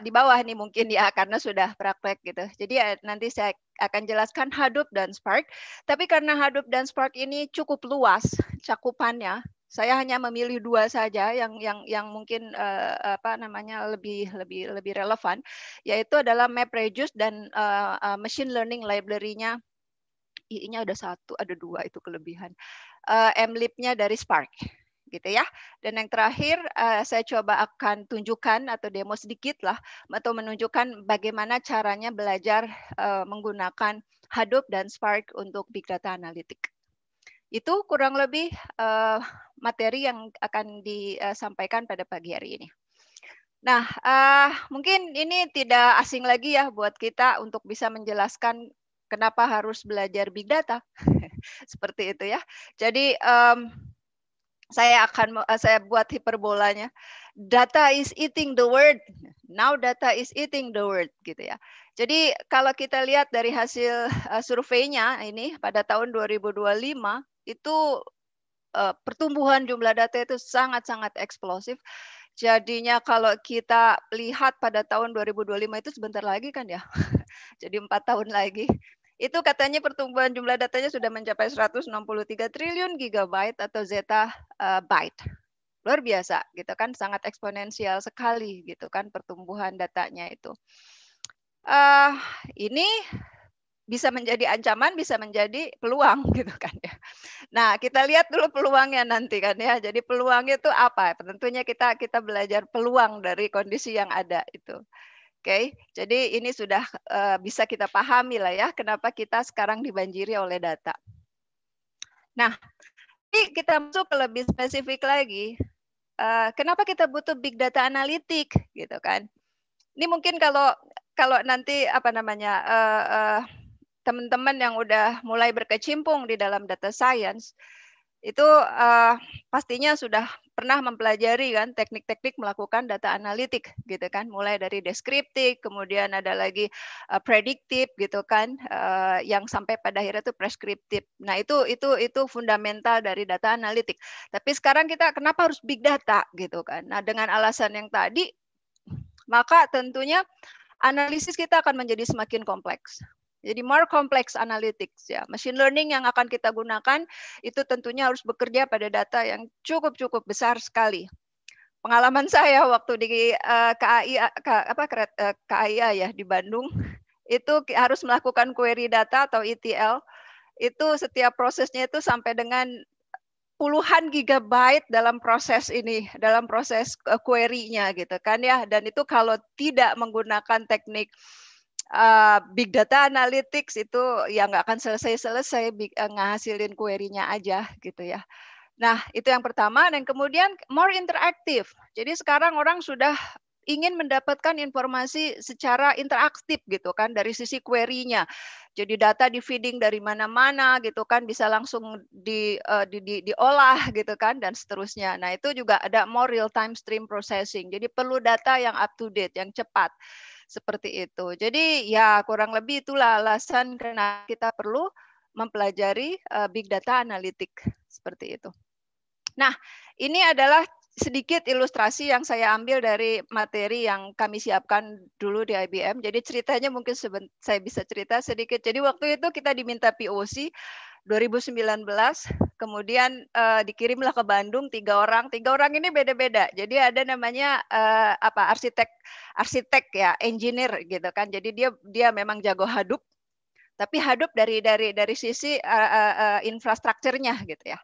di bawah nih mungkin ya karena sudah praktek gitu. Jadi eh, nanti saya akan jelaskan Hadoop dan Spark. Tapi karena Hadoop dan Spark ini cukup luas cakupannya, saya hanya memilih dua saja yang yang yang mungkin uh, apa namanya lebih lebih lebih relevan yaitu adalah MapReduce dan uh, uh, machine learning library-nya i ada satu, ada dua itu kelebihan. Uh, MLib-nya dari Spark gitu ya. Dan yang terakhir eh, saya coba akan tunjukkan atau demo sedikit lah atau menunjukkan bagaimana caranya belajar eh, menggunakan Hadoop dan Spark untuk big data analitik. Itu kurang lebih eh, materi yang akan disampaikan pada pagi hari ini. Nah, uh, mungkin ini tidak asing lagi ya buat kita untuk bisa menjelaskan kenapa harus belajar big data. Seperti itu ya. Jadi um, saya akan eh, saya buat hiperbolanya. Data is eating the world. Now data is eating the world gitu ya. Jadi kalau kita lihat dari hasil eh, surveinya ini pada tahun 2025 itu eh, pertumbuhan jumlah data itu sangat-sangat eksplosif. Jadinya kalau kita lihat pada tahun 2025 itu sebentar lagi kan ya. Jadi empat tahun lagi itu katanya pertumbuhan jumlah datanya sudah mencapai 163 triliun gigabyte atau zeta uh, byte. Luar biasa gitu kan, sangat eksponensial sekali gitu kan pertumbuhan datanya itu. Uh, ini bisa menjadi ancaman, bisa menjadi peluang gitu kan ya. Nah, kita lihat dulu peluangnya nanti kan ya. Jadi peluangnya itu apa? Tentunya kita kita belajar peluang dari kondisi yang ada itu. Oke, okay? jadi ini sudah uh, bisa kita pahami lah ya kenapa kita sekarang dibanjiri oleh data. Nah, ini kita masuk ke lebih spesifik lagi. Uh, kenapa kita butuh big data analitik gitu kan? Ini mungkin kalau kalau nanti apa namanya uh, uh, teman-teman yang udah mulai berkecimpung di dalam data science itu uh, pastinya sudah pernah mempelajari kan teknik-teknik melakukan data analitik gitu kan mulai dari deskriptif kemudian ada lagi uh, prediktif gitu kan uh, yang sampai pada akhirnya itu preskriptif. Nah, itu itu itu fundamental dari data analitik. Tapi sekarang kita kenapa harus big data gitu kan. Nah, dengan alasan yang tadi maka tentunya analisis kita akan menjadi semakin kompleks. Jadi more complex analytics ya. Machine learning yang akan kita gunakan itu tentunya harus bekerja pada data yang cukup-cukup besar sekali. Pengalaman saya waktu di eh, KAI apa eh, ya di Bandung itu harus melakukan query data atau ETL itu setiap prosesnya itu sampai dengan puluhan gigabyte dalam proses ini, dalam proses eh, query-nya gitu kan ya. Dan itu kalau tidak menggunakan teknik Eh, big data analytics itu ya nggak akan selesai-selesai uh, eh, ngasilin nya aja gitu ya. Nah, itu yang pertama dan kemudian more interactive. Jadi sekarang orang sudah ingin mendapatkan informasi secara interaktif gitu kan dari sisi query-nya. Jadi data di feeding dari mana-mana gitu kan bisa langsung di, uh, di, di diolah gitu kan dan seterusnya. Nah, itu juga ada more real time stream processing. Jadi perlu data yang up to date, yang cepat seperti itu. Jadi ya kurang lebih itulah alasan karena kita perlu mempelajari uh, big data analitik seperti itu. Nah, ini adalah sedikit ilustrasi yang saya ambil dari materi yang kami siapkan dulu di IBM. Jadi ceritanya mungkin saya bisa cerita sedikit. Jadi waktu itu kita diminta POC 2019 Kemudian uh, dikirimlah ke Bandung tiga orang. Tiga orang ini beda-beda. Jadi ada namanya uh, apa arsitek arsitek ya, engineer gitu kan. Jadi dia dia memang jago hadup. tapi hadup dari dari dari sisi uh, uh, infrastrukturnya gitu ya.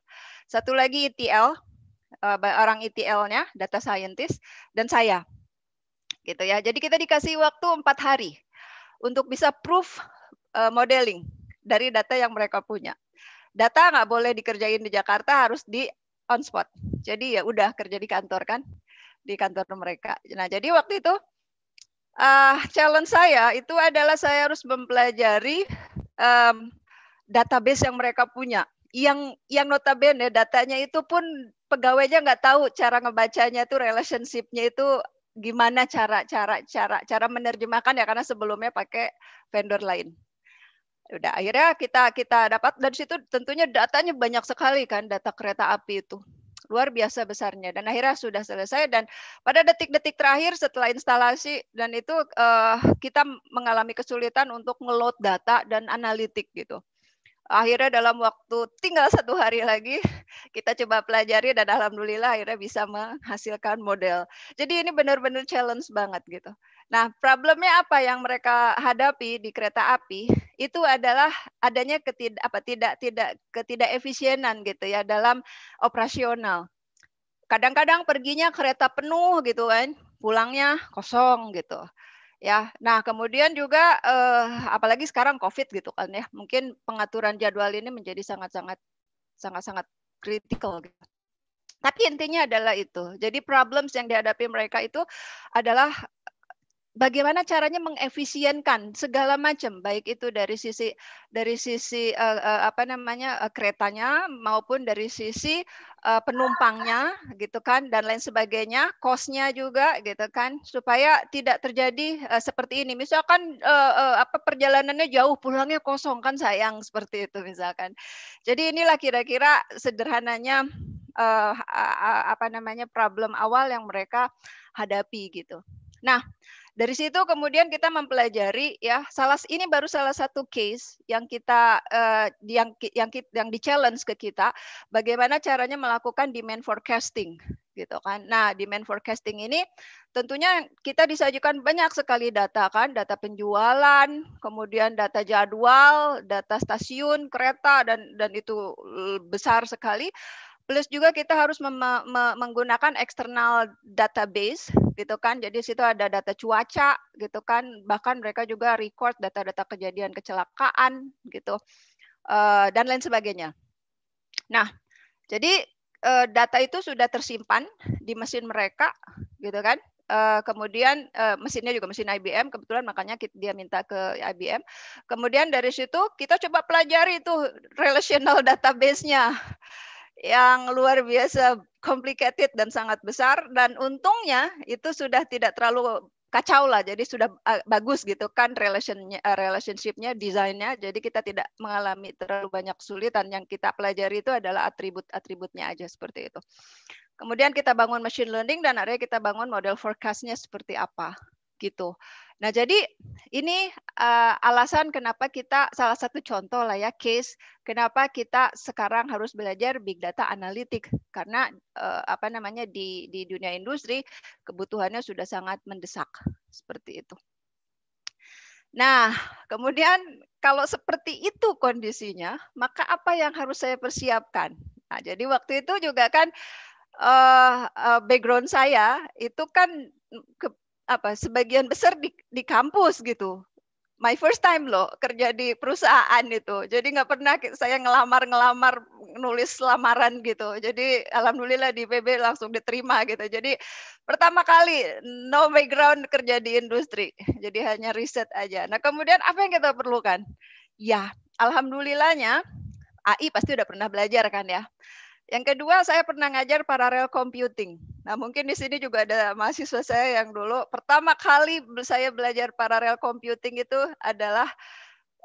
Satu lagi ETL uh, orang ETL-nya data scientist dan saya gitu ya. Jadi kita dikasih waktu empat hari untuk bisa proof uh, modeling dari data yang mereka punya data nggak boleh dikerjain di Jakarta harus di on spot. Jadi ya udah kerja di kantor kan, di kantor mereka. Nah jadi waktu itu uh, challenge saya itu adalah saya harus mempelajari um, database yang mereka punya. Yang yang notabene datanya itu pun pegawainya nggak tahu cara ngebacanya itu relationshipnya itu gimana cara cara cara cara menerjemahkan ya karena sebelumnya pakai vendor lain udah akhirnya kita kita dapat dari situ tentunya datanya banyak sekali kan data kereta api itu luar biasa besarnya dan akhirnya sudah selesai dan pada detik-detik terakhir setelah instalasi dan itu uh, kita mengalami kesulitan untuk ngeload data dan analitik gitu akhirnya dalam waktu tinggal satu hari lagi kita coba pelajari dan alhamdulillah akhirnya bisa menghasilkan model. Jadi ini benar-benar challenge banget gitu. Nah, problemnya apa yang mereka hadapi di kereta api itu adalah adanya ketidak apa tidak tidak ketidakefisienan gitu ya dalam operasional. Kadang-kadang perginya kereta penuh gitu kan, pulangnya kosong gitu. Ya, nah kemudian juga eh, apalagi sekarang COVID gitu kan ya, mungkin pengaturan jadwal ini menjadi sangat-sangat sangat-sangat kritikal. Gitu. Tapi intinya adalah itu. Jadi problems yang dihadapi mereka itu adalah bagaimana caranya mengefisienkan segala macam baik itu dari sisi dari sisi uh, uh, apa namanya uh, keretanya maupun dari sisi uh, penumpangnya gitu kan dan lain sebagainya kosnya juga gitu kan supaya tidak terjadi uh, seperti ini misalkan uh, uh, apa perjalanannya jauh pulangnya kosong kan sayang seperti itu misalkan jadi inilah kira-kira sederhananya uh, apa namanya problem awal yang mereka hadapi gitu. Nah, dari situ kemudian kita mempelajari ya salah ini baru salah satu case yang kita uh, yang yang yang di challenge ke kita bagaimana caranya melakukan demand forecasting gitu kan. Nah, demand forecasting ini tentunya kita disajikan banyak sekali data kan, data penjualan, kemudian data jadwal, data stasiun kereta dan dan itu eh, besar sekali. Plus juga kita harus menggunakan external database gitu kan. Jadi situ ada data cuaca gitu kan. Bahkan mereka juga record data-data kejadian kecelakaan gitu eh, dan lain sebagainya. Nah, jadi eh, data itu sudah tersimpan di mesin mereka gitu kan. Eh, kemudian mesinnya juga mesin IBM kebetulan makanya dia minta ke IBM. Kemudian dari situ kita coba pelajari itu relational database-nya yang luar biasa complicated dan sangat besar dan untungnya itu sudah tidak terlalu kacau lah jadi sudah ah, bagus gitu kan relationnya eh, relationshipnya desainnya jadi kita tidak mengalami terlalu banyak kesulitan yang kita pelajari itu adalah atribut-atributnya aja seperti itu kemudian kita bangun machine learning dan akhirnya kita bangun model forecastnya seperti apa gitu. Nah, jadi ini uh, alasan kenapa kita salah satu contoh lah ya case kenapa kita sekarang harus belajar big data analitik karena uh, apa namanya di di dunia industri kebutuhannya sudah sangat mendesak seperti itu. Nah, kemudian kalau seperti itu kondisinya, maka apa yang harus saya persiapkan? Nah, jadi waktu itu juga kan uh, uh, background saya itu kan ke, apa sebagian besar di, di kampus gitu. My first time loh kerja di perusahaan itu. Jadi nggak pernah saya ngelamar-ngelamar nulis lamaran gitu. Jadi alhamdulillah di PB langsung diterima gitu. Jadi pertama kali no background kerja di industri. Jadi hanya riset aja. Nah, kemudian apa yang kita perlukan? Ya, alhamdulillahnya AI pasti udah pernah belajar kan ya. Yang kedua, saya pernah ngajar paralel computing. Nah, mungkin di sini juga ada mahasiswa saya yang dulu pertama kali saya belajar paralel computing itu adalah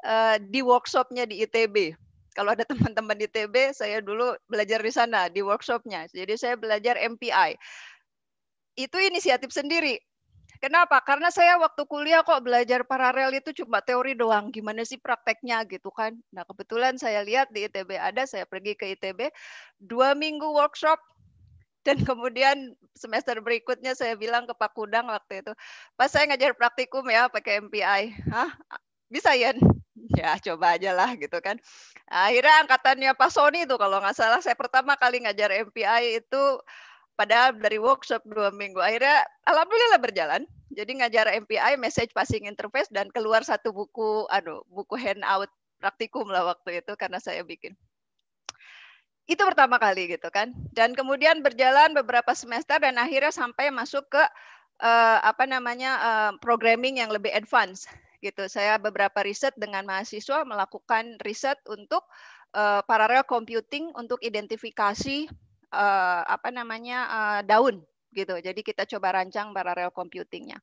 uh, di workshopnya di ITB. Kalau ada teman-teman di ITB, saya dulu belajar di sana di workshopnya. Jadi saya belajar MPI. Itu inisiatif sendiri. Kenapa? Karena saya waktu kuliah kok belajar paralel itu cuma teori doang. Gimana sih prakteknya gitu kan? Nah kebetulan saya lihat di ITB ada, saya pergi ke ITB. Dua minggu workshop, dan kemudian semester berikutnya saya bilang ke Pak Kudang waktu itu, pas saya ngajar praktikum ya pakai MPI, hah bisa ya? Ya coba aja lah gitu kan. Akhirnya angkatannya Pak Sony itu kalau nggak salah saya pertama kali ngajar MPI itu padahal dari workshop dua minggu akhirnya alhamdulillah berjalan jadi ngajar MPI message passing interface dan keluar satu buku aduh buku handout praktikum lah waktu itu karena saya bikin itu pertama kali gitu kan. Dan kemudian berjalan beberapa semester dan akhirnya sampai masuk ke uh, apa namanya uh, programming yang lebih advance gitu. Saya beberapa riset dengan mahasiswa melakukan riset untuk uh, paralel computing untuk identifikasi uh, apa namanya uh, daun gitu. Jadi kita coba rancang paralel computingnya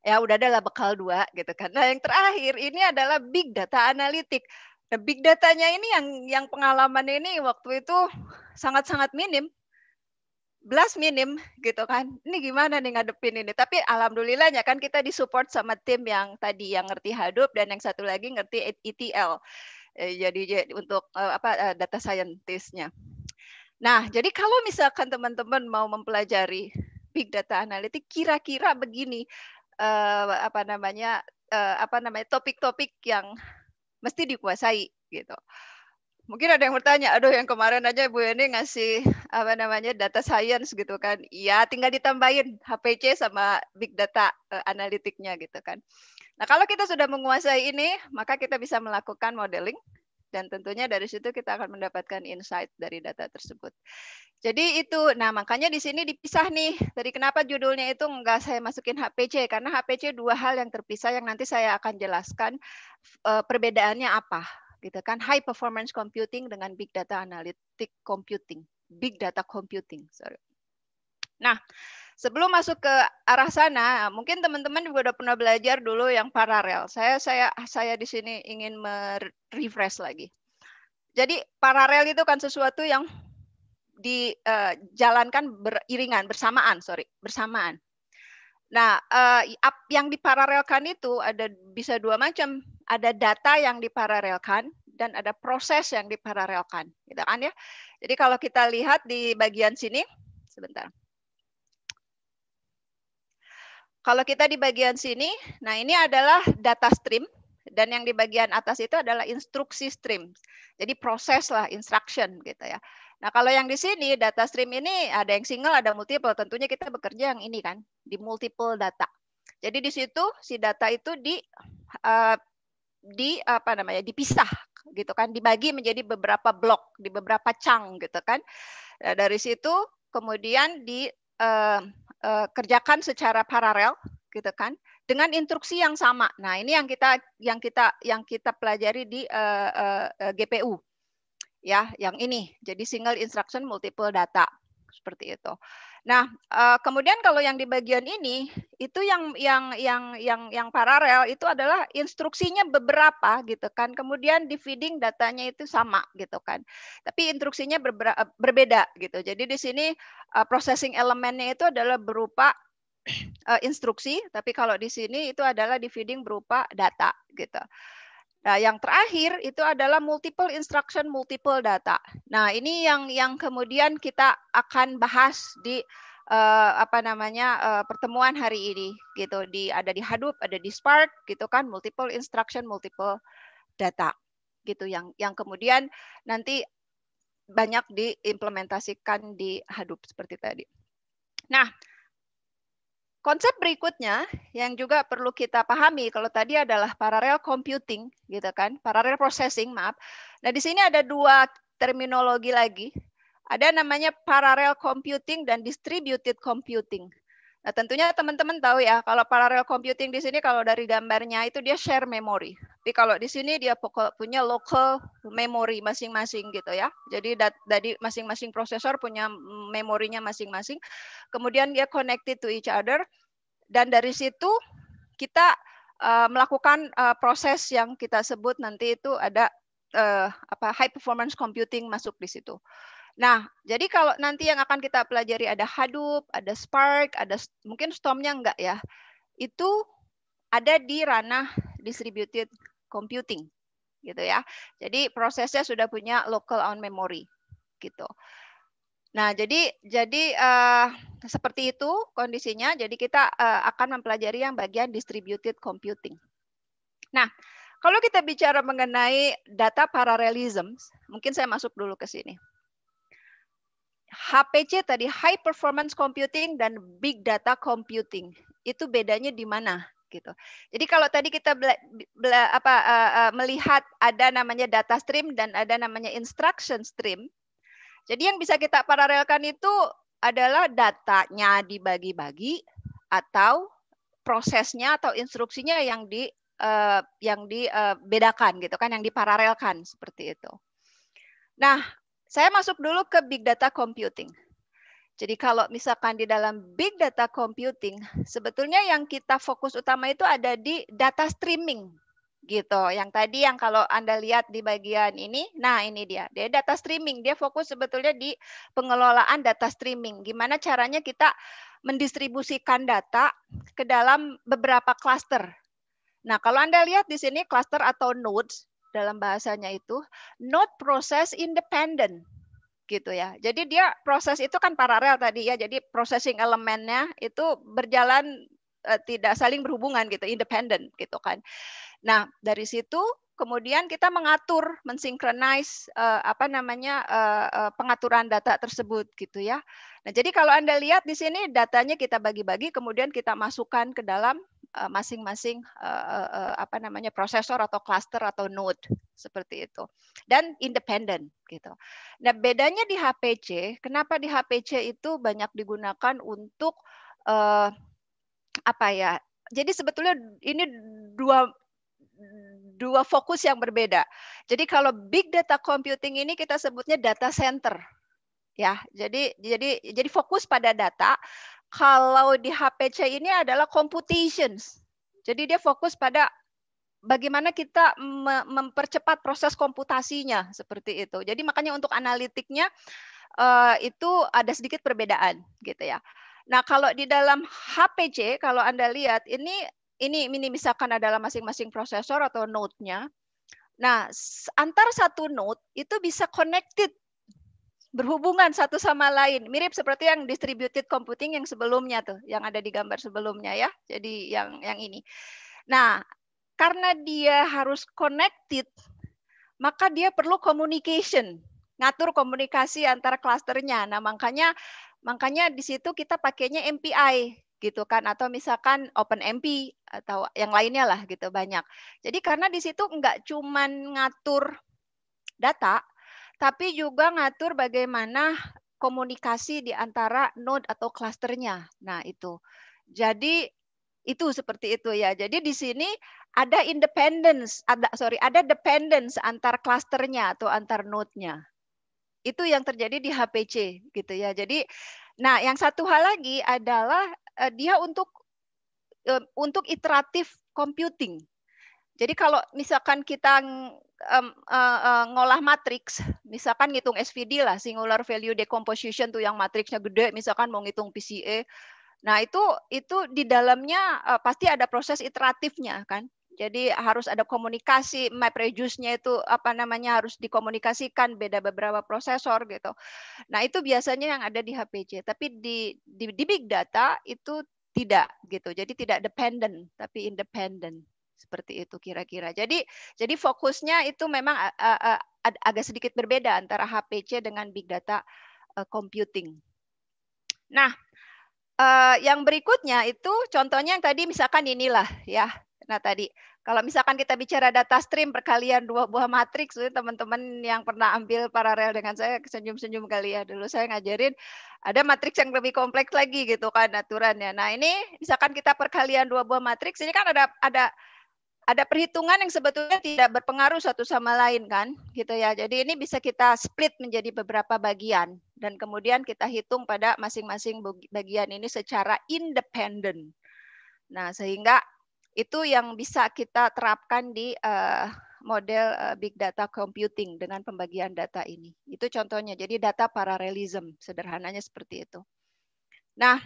ya udah adalah bekal dua gitu kan. Nah yang terakhir ini adalah big data analitik. Nah, big datanya ini yang yang pengalaman ini waktu itu sangat-sangat minim. Belas minim gitu kan. Ini gimana nih ngadepin ini? Tapi alhamdulillahnya kan kita disupport sama tim yang tadi yang ngerti Hadoop dan yang satu lagi ngerti ETL. E, jadi untuk e, apa e, data scientist-nya. Nah, jadi kalau misalkan teman-teman mau mempelajari big data analitik kira-kira begini apa namanya uh, apa namanya topik-topik yang mesti dikuasai gitu. Mungkin ada yang bertanya, aduh yang kemarin aja Bu Yeni ngasih apa namanya data science gitu kan. Iya, tinggal ditambahin HPC sama big data uh, analitiknya gitu kan. Nah, kalau kita sudah menguasai ini, maka kita bisa melakukan modeling dan tentunya dari situ kita akan mendapatkan insight dari data tersebut. Jadi itu, nah makanya di sini dipisah nih. Tadi kenapa judulnya itu enggak saya masukin HPC karena HPC dua hal yang terpisah yang nanti saya akan jelaskan eh, perbedaannya apa gitu kan high performance computing dengan big data analytic computing big data computing sorry nah sebelum masuk ke arah sana, mungkin teman-teman juga udah pernah belajar dulu yang paralel. Saya saya saya di sini ingin merefresh lagi. Jadi paralel itu kan sesuatu yang dijalankan eh, uh, beriringan, bersamaan, sorry, bersamaan. Nah, uh, yang diparalelkan itu ada bisa dua macam. Ada data yang diparalelkan dan ada proses yang diparalelkan, gitu kan ya. Jadi kalau kita lihat di bagian sini, sebentar Kalau kita di bagian sini, nah ini adalah data stream dan yang di bagian atas itu adalah instruksi stream. Jadi proses lah instruction gitu ya. Nah, kalau yang di sini data stream ini ada yang single, ada multiple. Tentunya kita bekerja yang ini kan, di multiple data. Jadi di situ si data itu di uh, di apa namanya? dipisah gitu kan, dibagi menjadi beberapa blok, di beberapa chunk gitu kan. Nah, dari situ kemudian di uh, uh, kerjakan secara paralel gitu kan dengan instruksi yang sama. Nah, ini yang kita yang kita yang kita pelajari di uh, eh, uh, GPU. Ya, yang ini. Jadi single instruction multiple data seperti itu. Nah, uh, kemudian kalau yang di bagian ini itu yang yang yang yang yang paralel itu adalah instruksinya beberapa gitu kan. Kemudian di feeding datanya itu sama gitu kan. Tapi instruksinya eh, berbeda gitu. Jadi di sini uh, processing elemennya itu adalah berupa uh, instruksi, tapi kalau di sini itu adalah di feeding berupa data gitu. Nah, yang terakhir itu adalah multiple instruction, multiple data. Nah, ini yang yang kemudian kita akan bahas di uh, apa namanya uh, pertemuan hari ini, gitu. Di ada di Hadoop, ada di Spark, gitu kan. Multiple instruction, multiple data, gitu. Yang yang kemudian nanti banyak diimplementasikan di Hadoop seperti tadi. Nah, Konsep berikutnya yang juga perlu kita pahami kalau tadi adalah parallel computing gitu kan, parallel processing, maaf. Nah, di sini ada dua terminologi lagi. Ada namanya parallel computing dan distributed computing. Nah, tentunya teman-teman tahu ya, kalau parallel computing di sini kalau dari gambarnya itu dia share memory. Tapi kalau di sini dia pokok punya local memory masing-masing gitu ya. Jadi dari masing-masing prosesor punya memorinya masing-masing. Kemudian dia connected to each other dan dari situ kita uh, melakukan uh, proses yang kita sebut nanti itu ada uh, apa high performance computing masuk di situ. Nah, jadi kalau nanti yang akan kita pelajari ada Hadoop, ada Spark, ada mungkin Stormnya enggak ya. Itu ada di ranah distributed computing gitu ya. Jadi prosesnya sudah punya local on memory gitu. Nah, jadi jadi uh, seperti itu kondisinya. Jadi kita uh, akan mempelajari yang bagian distributed computing. Nah, kalau kita bicara mengenai data parallelism, mungkin saya masuk dulu ke sini. HPC tadi high performance computing dan big data computing. Itu bedanya di mana? gitu. Jadi kalau tadi kita bela, bela, apa, uh, uh, melihat ada namanya data stream dan ada namanya instruction stream. Jadi yang bisa kita paralelkan itu adalah datanya dibagi-bagi atau prosesnya atau instruksinya yang di uh, yang dibedakan uh, gitu kan, yang diparalelkan seperti itu. Nah, saya masuk dulu ke big data computing. Jadi kalau misalkan di dalam big data computing, sebetulnya yang kita fokus utama itu ada di data streaming gitu. Yang tadi yang kalau Anda lihat di bagian ini, nah ini dia. Dia data streaming, dia fokus sebetulnya di pengelolaan data streaming. Gimana caranya kita mendistribusikan data ke dalam beberapa cluster. Nah, kalau Anda lihat di sini cluster atau nodes dalam bahasanya itu, node process independent gitu ya. Jadi dia proses itu kan paralel tadi ya. Jadi processing elemennya itu berjalan eh, tidak saling berhubungan gitu, independen gitu kan. Nah, dari situ kemudian kita mengatur, mensinkronize uh, apa namanya uh, pengaturan data tersebut gitu ya. Nah, jadi kalau Anda lihat di sini datanya kita bagi-bagi kemudian kita masukkan ke dalam Eh, masing-masing eh, eh, apa namanya prosesor atau cluster atau node seperti itu dan independen gitu. Nah bedanya di HPC, kenapa di HPC itu banyak digunakan untuk apa ya? Jadi sebetulnya ini dua dua fokus yang berbeda. Jadi kalau big data computing ini kita sebutnya data center ya jadi jadi jadi fokus pada data kalau di HPC ini adalah computations. Jadi dia fokus pada bagaimana kita mempercepat proses komputasinya seperti itu. Jadi makanya untuk analitiknya eh, itu ada sedikit perbedaan gitu ya. Nah, kalau di dalam HPC kalau Anda lihat ini ini ini misalkan adalah masing-masing prosesor atau node-nya. Nah, antar satu node itu bisa connected berhubungan satu sama lain. Mirip seperti yang distributed computing yang sebelumnya tuh, yang ada di gambar sebelumnya ya. Jadi yang yang ini. Nah, karena dia harus connected, maka dia perlu communication, ngatur komunikasi antara klasternya. Nah, makanya makanya di situ kita pakainya MPI gitu kan atau misalkan Open MP atau yang lainnya lah gitu banyak. Jadi karena di situ nggak cuman ngatur data, tapi juga ngatur bagaimana komunikasi di antara node atau klasternya. Nah, itu. Jadi itu seperti itu ya. Jadi di sini ada independence, ada sorry, ada dependence antar klasternya atau antar node-nya. Itu yang terjadi di HPC gitu ya. Jadi nah, yang satu hal lagi adalah eh, dia untuk eh, untuk iteratif computing. Jadi kalau misalkan kita um, uh, uh, ngolah matriks, misalkan ngitung SVD lah, singular value decomposition tuh yang matriksnya gede, misalkan mau ngitung PCA. Nah, itu itu di dalamnya uh, pasti ada proses iteratifnya kan. Jadi harus ada komunikasi, map reduce-nya itu apa namanya harus dikomunikasikan beda beberapa prosesor gitu. Nah, itu biasanya yang ada di HPC, tapi di di, di big data itu tidak gitu. Jadi tidak dependent tapi independen seperti itu kira-kira. Jadi jadi fokusnya itu memang eh, eh, eh, agak sedikit berbeda antara HPC dengan big data computing. Nah, yang berikutnya itu contohnya yang tadi misalkan inilah ya. Nah, tadi kalau misalkan kita bicara data stream perkalian dua buah matriks, teman-teman yang pernah ambil paralel dengan saya senyum-senyum kali ya. Dulu saya ngajarin ada matriks yang lebih kompleks lagi gitu kan aturannya. Nah, ini misalkan kita perkalian dua buah matriks, ini kan ada ada ada perhitungan yang sebetulnya tidak berpengaruh satu sama lain kan gitu ya. Jadi ini bisa kita split menjadi beberapa bagian dan kemudian kita hitung pada masing-masing bagian ini secara independen. Nah, sehingga itu yang bisa kita terapkan di uh, model uh, big data computing dengan pembagian data ini. Itu contohnya. Jadi data paralelism sederhananya seperti itu. Nah,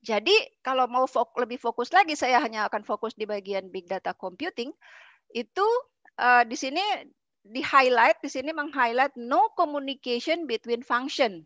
jadi kalau mau fok lebih fokus lagi, saya hanya akan fokus di bagian big data computing. Itu uh, di sini di highlight, di sini meng highlight no communication between function,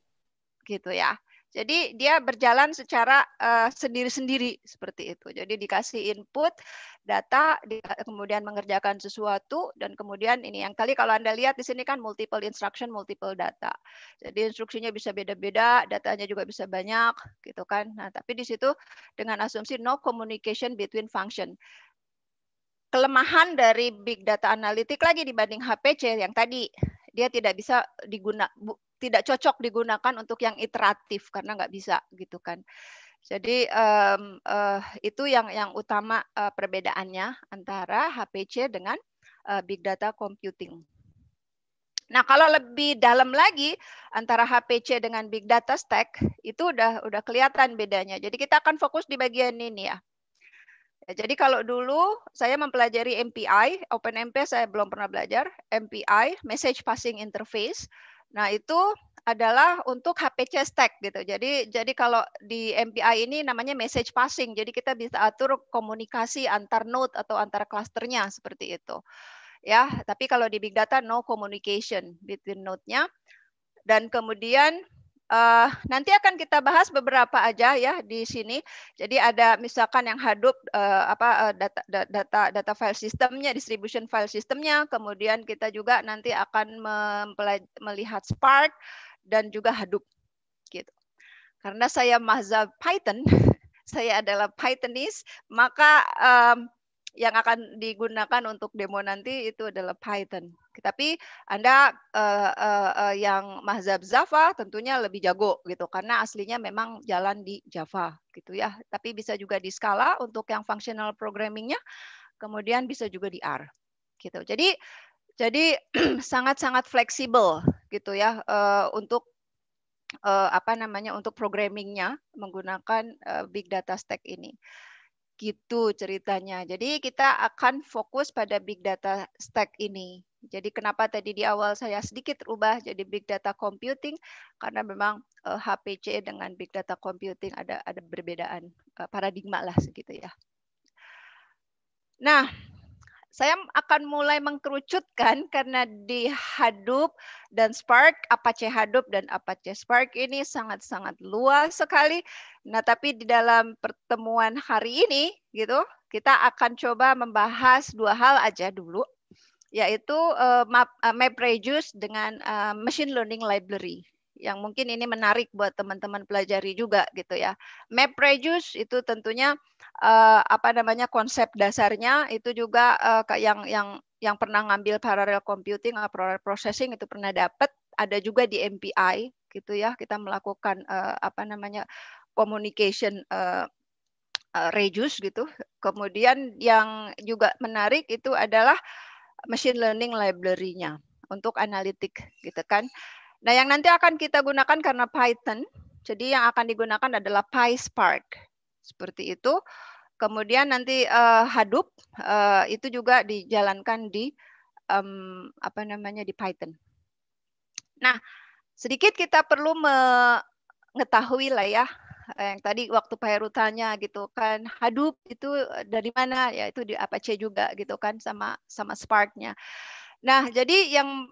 gitu ya. Jadi dia berjalan secara eh, sendiri-sendiri uh, seperti itu. Jadi dikasih input data, di, kemudian mengerjakan sesuatu dan kemudian ini yang kali kalau Anda lihat di sini kan multiple instruction, multiple data. Jadi instruksinya bisa beda-beda, datanya juga bisa banyak gitu kan. Nah, tapi di situ dengan asumsi no communication between function kelemahan dari big data analitik lagi dibanding HPC yang tadi dia tidak bisa digunakan tidak cocok digunakan untuk yang iteratif karena nggak bisa gitu kan. Jadi um, uh, itu yang yang utama uh, perbedaannya antara HPC dengan uh, big data computing. Nah, kalau lebih dalam lagi antara HPC dengan big data stack itu udah udah kelihatan bedanya. Jadi kita akan fokus di bagian ini ya. ya jadi kalau dulu saya mempelajari MPI, OpenMP saya belum pernah belajar, MPI, message passing interface. Nah, itu adalah untuk HPC stack gitu. Jadi jadi kalau di MPI ini namanya message passing. Jadi kita bisa atur komunikasi antar node atau antar klasternya seperti itu. Ya, tapi kalau di big data no communication between node-nya. Dan kemudian Uh, nanti akan kita bahas beberapa aja ya di sini. Jadi ada misalkan yang hadup uh, eh, apa uh, data data data file sistemnya, distribution file sistemnya. Kemudian kita juga nanti akan melihat Spark dan juga hadup. Gitu. Karena saya mazhab Python, saya adalah Pythonist, maka um, yang akan digunakan untuk demo nanti itu adalah Python. Tapi Anda uh, uh, uh, yang mazhab Java tentunya lebih jago gitu karena aslinya memang jalan di Java gitu ya. Tapi bisa juga di skala untuk yang functional programmingnya, kemudian bisa juga di R gitu. Jadi jadi sangat-sangat fleksibel gitu ya uh, untuk uh, apa namanya untuk programmingnya menggunakan uh, big data stack ini gitu ceritanya. Jadi kita akan fokus pada big data stack ini jadi kenapa tadi di awal saya sedikit ubah jadi big data computing karena memang uh, eh, HPC dengan big data computing ada ada perbedaan uh, paradigma lah segitu ya. Nah, saya akan mulai mengkerucutkan karena di Hadoop dan Spark, Apache Hadoop dan Apache Spark ini sangat-sangat luas sekali. Nah, tapi di dalam pertemuan hari ini gitu, kita akan coba membahas dua hal aja dulu yaitu eh, eh, map, reduce dengan eh, machine learning library yang mungkin ini menarik buat teman-teman pelajari juga gitu ya. map reduce itu tentunya apa namanya konsep dasarnya itu juga yang yang yang pernah ngambil parallel computing atau parallel processing itu pernah dapat ada juga di MPI gitu ya kita melakukan apa namanya communication reduce gitu kemudian yang juga menarik itu adalah machine learning library-nya untuk analitik gitu kan. Nah, yang nanti akan kita gunakan karena Python. Jadi yang akan digunakan adalah PySpark. Seperti itu. Kemudian nanti uh, Hadoop uh, itu juga dijalankan di um, apa namanya di Python. Nah, sedikit kita perlu mengetahui lah ya Eh, yang tadi waktu Pak Heru tanya gitu kan Hadoop itu eh, dari mana ya itu di Apache juga gitu kan sama sama Sparknya. Nah jadi yang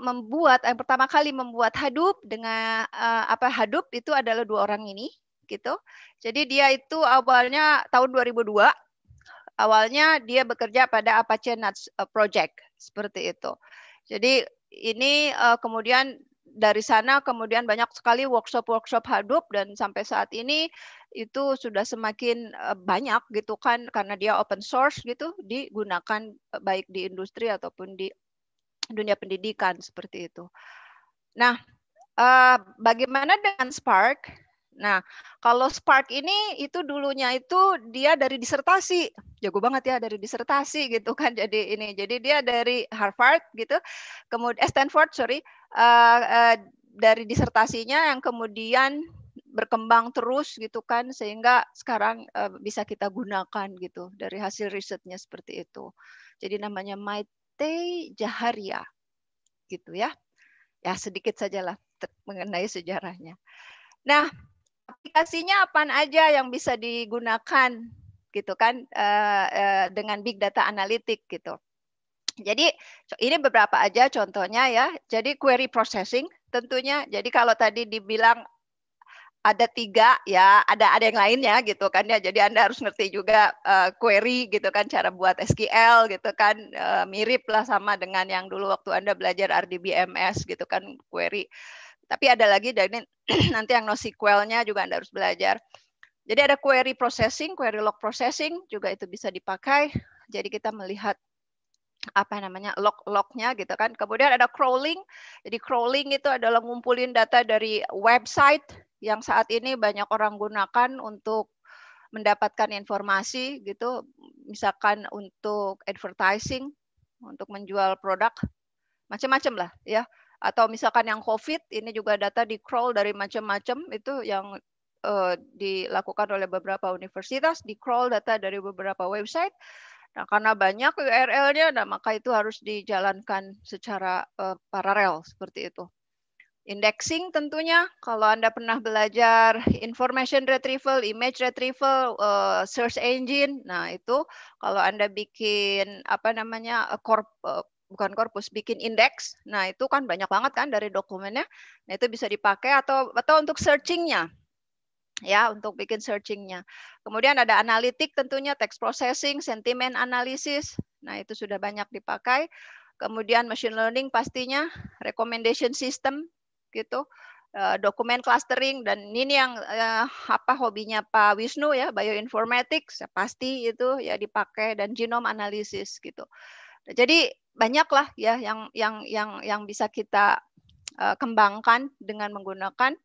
membuat yang pertama kali membuat Hadoop dengan uh, apa Hadoop itu adalah dua orang ini gitu. Jadi dia itu awalnya tahun 2002 awalnya dia bekerja pada Apache Nuts Project seperti itu. Jadi ini uh, kemudian dari sana kemudian banyak sekali workshop-workshop Hadoop dan sampai saat ini itu sudah semakin eh, banyak gitu kan karena dia open source gitu digunakan eh, baik di industri ataupun di dunia pendidikan seperti itu. Nah, eh, bagaimana dengan Spark? Nah, kalau Spark ini itu dulunya itu dia dari disertasi. Jago banget ya dari disertasi gitu kan. Jadi ini jadi dia dari Harvard gitu. Kemudian eh, Stanford, sorry. Uh, uh, dari disertasinya yang kemudian berkembang terus gitu kan sehingga sekarang uh, bisa kita gunakan gitu dari hasil risetnya seperti itu. Jadi namanya Maite Jaharia gitu ya. Ya sedikit sajalah mengenai sejarahnya. Nah, aplikasinya apa aja yang bisa digunakan gitu kan eh, eh, dengan big data analitik gitu. Jadi ini beberapa aja contohnya ya. Jadi query processing tentunya. Jadi kalau tadi dibilang ada tiga ya, ada ada yang lainnya gitu kan ya. Jadi anda harus ngerti juga uh, query gitu kan, cara buat SQL gitu kan uh, mirip lah sama dengan yang dulu waktu anda belajar RDBMS gitu kan query. Uh, tapi ada lagi dari nanti yang NoSQL-nya juga Anda harus belajar. Jadi ada query processing, query log processing juga itu bisa dipakai. Jadi kita melihat apa namanya log-lognya gitu kan. Kemudian ada crawling. Jadi crawling itu adalah ngumpulin data dari website yang saat ini banyak orang gunakan untuk mendapatkan informasi gitu. Misalkan untuk advertising, untuk menjual produk, macam-macam lah ya atau misalkan yang COVID ini juga data di crawl dari macam-macam itu yang uh, dilakukan oleh beberapa universitas di crawl data dari beberapa website. Nah, karena banyak URL-nya, nah maka itu harus dijalankan secara uh, paralel seperti itu. Indexing tentunya, kalau Anda pernah belajar information retrieval, image retrieval, uh, search engine, nah itu kalau Anda bikin apa namanya a corp, uh, bukan korpus bikin indeks nah itu kan banyak banget kan dari dokumennya nah itu bisa dipakai atau atau untuk searchingnya ya untuk bikin searchingnya kemudian ada analitik tentunya text processing sentiment analysis nah itu sudah banyak dipakai kemudian machine learning pastinya recommendation system gitu eh, dokumen clustering dan ini yang eh, apa hobinya Pak Wisnu ya bioinformatics ya pasti itu ya dipakai dan genome analysis gitu. Jadi banyaklah ya yang yang yang yang bisa kita uh, kembangkan dengan menggunakan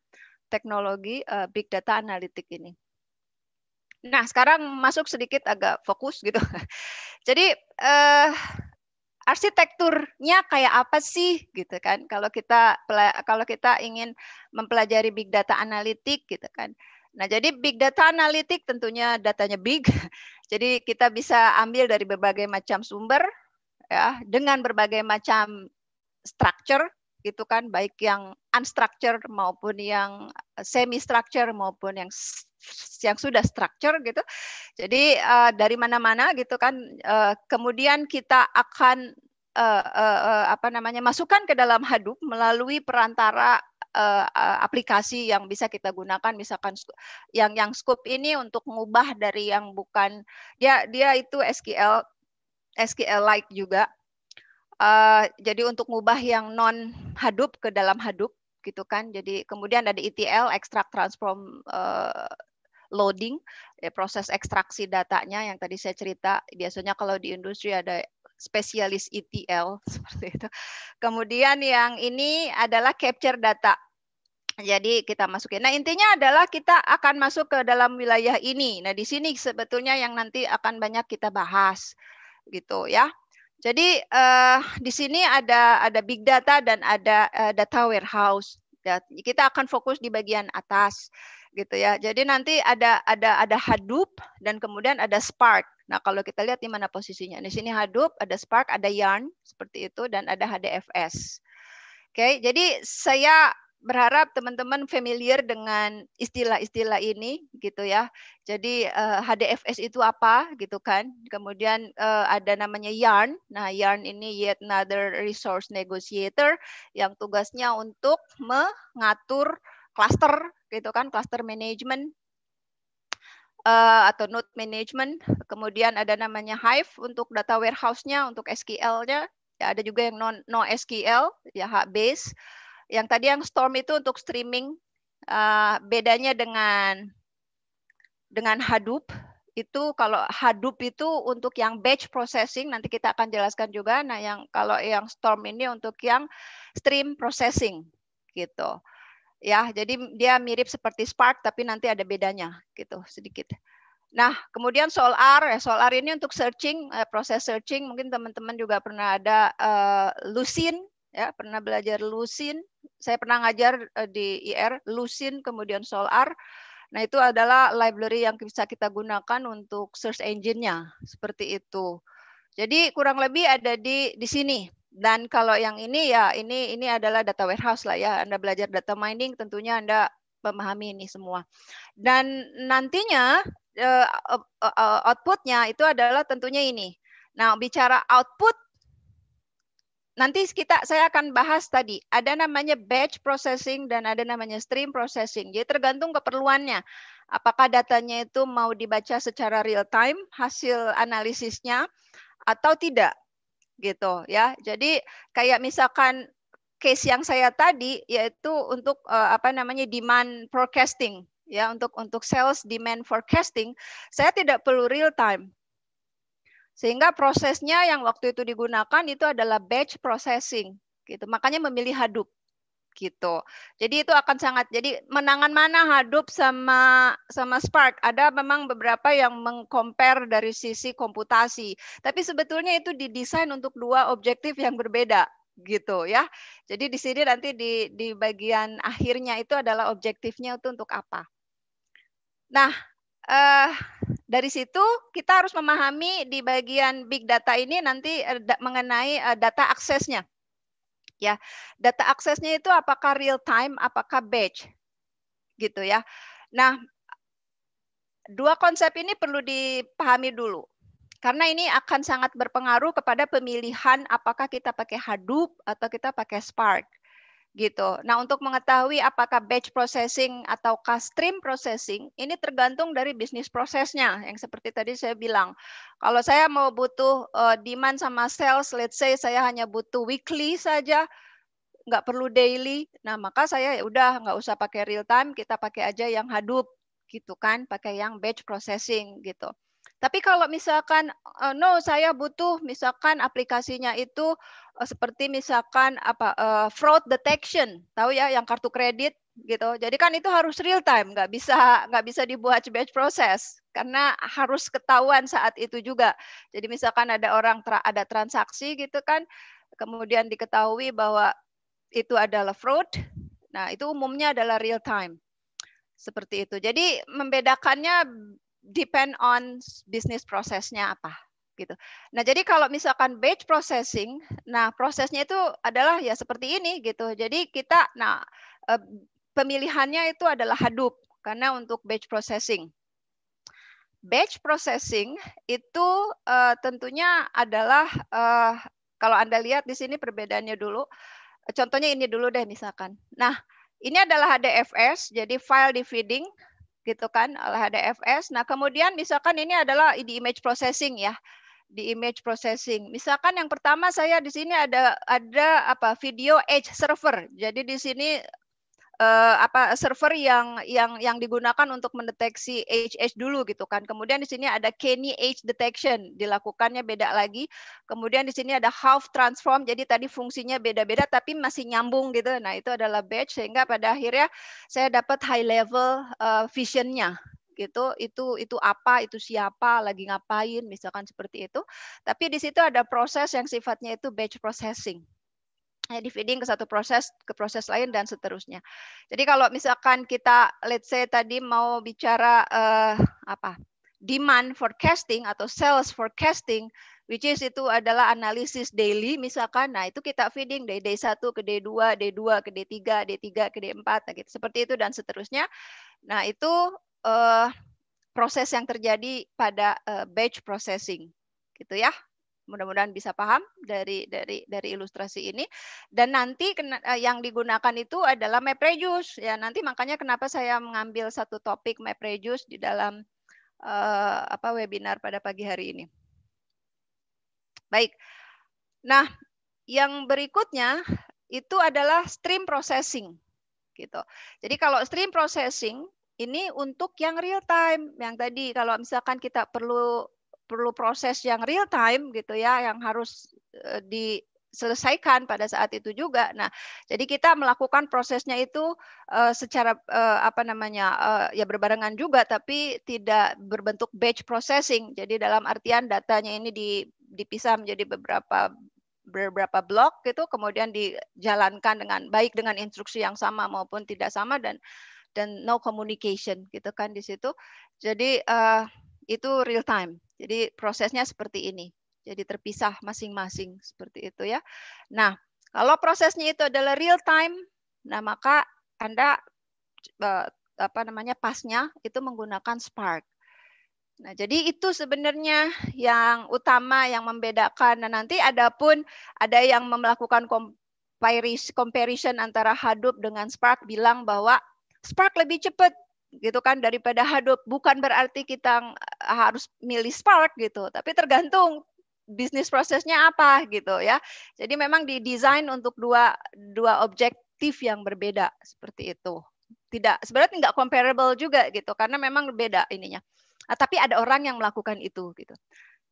teknologi uh, big data analitik ini. Nah, sekarang masuk sedikit agak fokus gitu. Jadi uh, arsitekturnya kayak apa sih gitu kan? Kalau kita kalau kita ingin mempelajari big data analitik gitu kan. Nah, jadi big data analitik tentunya datanya big. Jadi kita bisa ambil dari berbagai macam sumber ya dengan berbagai macam structure gitu kan baik yang unstructured maupun yang eh, semi structure maupun yang yang sudah structure gitu jadi uh, dari mana-mana gitu kan uh, kemudian kita akan uh, uh, apa namanya masukkan ke dalam Hadoop melalui perantara aplikasi yang bisa kita gunakan misalkan yang yang scoop ini untuk mengubah dari yang bukan dia dia itu SQL SQL eh, like juga. Uh, jadi untuk mengubah yang non Hadoop ke dalam Hadoop gitu kan. Jadi kemudian ada ETL extract transform uh, loading ya, proses ekstraksi datanya yang tadi saya cerita biasanya kalau di industri ada spesialis ETL seperti itu. Kemudian yang ini adalah capture data. Jadi kita masukin. Nah intinya adalah kita akan masuk ke dalam wilayah ini. Nah di sini sebetulnya yang nanti akan banyak kita bahas gitu ya. Jadi uh, di sini ada ada big data dan ada uh, data warehouse. Ya, kita akan fokus di bagian atas gitu ya. Jadi nanti ada ada ada Hadoop dan kemudian ada Spark. Nah, kalau kita lihat di mana posisinya. Di sini Hadoop, ada Spark, ada Yarn seperti itu dan ada HDFS. Oke, okay, jadi saya berharap teman-teman familiar dengan istilah-istilah ini gitu ya. Jadi uh, eh, HDFS itu apa gitu kan. Kemudian uh, ada namanya YARN. Nah, YARN ini yet another resource negotiator yang tugasnya untuk mengatur cluster gitu kan, cluster management eh, atau node management. Kemudian ada namanya Hive untuk data warehouse-nya, untuk SQL-nya. Ya, ada juga yang non no SQL, ya hak base yang tadi yang Storm itu untuk streaming uh, bedanya dengan dengan Hadoop itu kalau Hadoop itu untuk yang batch processing nanti kita akan jelaskan juga. Nah, yang kalau yang Storm ini untuk yang stream processing gitu. Ya, jadi dia mirip seperti Spark tapi nanti ada bedanya gitu sedikit. Nah, kemudian Solar, ya, Solar ini untuk searching, eh, proses searching mungkin teman-teman juga pernah ada uh, Lucene ya pernah belajar lusin saya pernah ngajar eh, di IR lusin kemudian solar nah itu adalah library yang bisa kita gunakan untuk search engine-nya seperti itu jadi kurang lebih ada di di sini dan kalau yang ini ya ini ini adalah data warehouse lah ya anda belajar data mining tentunya anda memahami ini semua dan nantinya eh, eh, outputnya itu adalah tentunya ini nah bicara output nanti kita saya akan bahas tadi ada namanya batch processing dan ada namanya stream processing. Jadi tergantung keperluannya. Apakah datanya itu mau dibaca secara real time hasil analisisnya atau tidak gitu ya. Jadi kayak misalkan case yang saya tadi yaitu untuk eh, apa namanya demand forecasting ya untuk untuk sales demand forecasting saya tidak perlu real time sehingga prosesnya yang waktu itu digunakan itu adalah batch processing gitu. Makanya memilih Hadoop gitu. Jadi itu akan sangat jadi menangan mana Hadoop sama sama Spark. Ada memang beberapa yang mengcompare dari sisi komputasi, tapi sebetulnya itu didesain untuk dua objektif yang berbeda gitu ya. Jadi di sini nanti di di bagian akhirnya itu adalah objektifnya itu untuk apa. Nah, eh dari situ kita harus memahami di bagian big data ini nanti eh, mengenai eh, data aksesnya. Ya, data aksesnya itu apakah real time, apakah batch, gitu ya. Nah, dua konsep ini perlu dipahami dulu karena ini akan sangat berpengaruh kepada pemilihan apakah kita pakai Hadoop atau kita pakai Spark gitu. Nah, untuk mengetahui apakah batch processing atau stream processing, ini tergantung dari bisnis prosesnya yang seperti tadi saya bilang. Kalau saya mau butuh uh, demand sama sales, let's say saya hanya butuh weekly saja, nggak perlu daily. Nah, maka saya ya udah nggak usah pakai real time, kita pakai aja yang Hadoop gitu kan, pakai yang batch processing gitu. Tapi kalau misalkan uh, no saya butuh misalkan aplikasinya itu uh, seperti misalkan apa uh, fraud detection, tahu ya yang kartu kredit gitu. Jadi kan itu harus real time, nggak bisa nggak bisa dibuat batch proses karena harus ketahuan saat itu juga. Jadi misalkan ada orang tra ada transaksi gitu kan, kemudian diketahui bahwa itu adalah fraud. Nah, itu umumnya adalah real time seperti itu. Jadi membedakannya depend on bisnis prosesnya apa gitu. Nah, jadi kalau misalkan batch processing, nah prosesnya itu adalah ya seperti ini gitu. Jadi kita nah eh, pemilihannya itu adalah Hadoop karena untuk batch processing. Batch processing itu uh, tentunya adalah uh, kalau Anda lihat di sini perbedaannya dulu. Contohnya ini dulu deh misalkan. Nah, ini adalah HDFS, jadi file dividing. feeding gitu kan oleh HDFS. Nah, kemudian misalkan ini adalah di image processing ya di image processing. Misalkan yang pertama saya di sini ada ada apa video edge server. Jadi di sini uh, apa server yang yang yang digunakan untuk mendeteksi HH dulu gitu kan. Kemudian di sini ada Kenny H detection dilakukannya beda lagi. Kemudian di sini ada half transform jadi tadi fungsinya beda-beda tapi masih nyambung gitu. Nah, itu adalah batch sehingga pada akhirnya saya dapat high level uh, visionnya gitu itu itu apa itu siapa lagi ngapain misalkan seperti itu tapi di situ ada proses yang sifatnya itu batch processing feeding eh, ke satu proses ke proses lain dan seterusnya. Jadi kalau misalkan kita let's say tadi mau bicara uh, apa? demand forecasting atau sales forecasting which is itu adalah analisis daily misalkan. Nah, itu kita feeding dari day satu ke day dua, day dua ke day tiga, day tiga ke day empat, nah gitu. Seperti itu dan seterusnya. Nah, itu uh, proses yang terjadi pada uh, batch processing gitu ya mudah-mudahan bisa paham dari dari dari ilustrasi ini dan nanti kena, eh, yang digunakan itu adalah mapreduce ya nanti makanya kenapa saya mengambil satu topik mapreduce di dalam uh, apa webinar pada pagi hari ini baik nah yang berikutnya itu adalah stream processing gitu jadi kalau stream processing ini untuk yang real time yang tadi kalau misalkan kita perlu perlu proses yang real time gitu ya yang harus eh, diselesaikan pada saat itu juga. Nah, jadi kita melakukan prosesnya itu uh, secara uh, apa namanya uh, ya berbarengan juga, tapi tidak berbentuk batch processing. Jadi dalam artian datanya ini dipisah menjadi beberapa beberapa blok gitu, kemudian dijalankan dengan baik dengan instruksi yang sama maupun tidak sama dan dan no communication gitu kan di situ. Jadi uh, itu real time. Jadi prosesnya seperti ini. Jadi terpisah masing-masing seperti itu ya. Nah, kalau prosesnya itu adalah real time, nah maka Anda eh, apa namanya pasnya itu menggunakan Spark. Nah, jadi itu sebenarnya yang utama yang membedakan. Nah, nanti ada pun ada yang melakukan comparison antara Hadoop dengan Spark bilang bahwa Spark lebih cepat gitu kan daripada Hadoop bukan berarti kita harus milih Spark gitu tapi tergantung bisnis prosesnya apa gitu ya jadi memang didesain untuk dua dua objektif yang berbeda seperti itu tidak sebenarnya tidak comparable juga gitu karena memang beda ininya nah, tapi ada orang yang melakukan itu gitu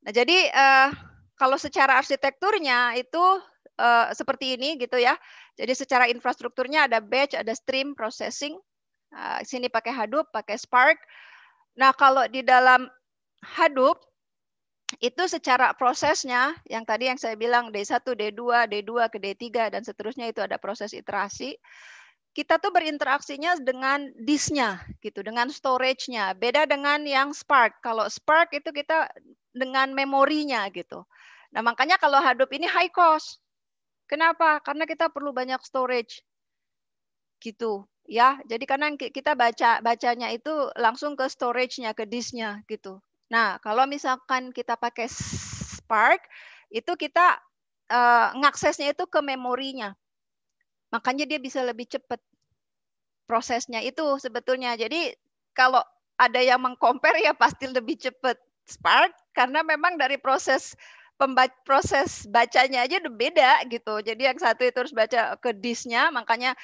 nah jadi eh, kalau secara arsitekturnya itu eh, seperti ini gitu ya jadi secara infrastrukturnya ada batch ada stream processing Ah, sini pakai Hadoop, pakai Spark. Nah, kalau di dalam Hadoop itu secara prosesnya yang tadi yang saya bilang D1, D2, D2 ke D3 dan seterusnya itu ada proses iterasi. Kita tuh berinteraksinya dengan disknya gitu, dengan storage-nya. Beda dengan yang Spark. Kalau Spark itu kita dengan memorinya gitu. Nah, makanya kalau Hadoop ini high cost. Kenapa? Karena kita perlu banyak storage. Gitu ya jadi karena kita baca bacanya itu langsung ke storage-nya ke disk-nya gitu nah kalau misalkan kita pakai Spark itu kita uh, ngaksesnya itu ke memorinya makanya dia bisa lebih cepat prosesnya itu sebetulnya jadi kalau ada yang mengcompare ya pasti lebih cepat Spark karena memang dari proses pembaca, proses bacanya aja udah beda gitu. Jadi yang satu itu harus baca ke disknya, makanya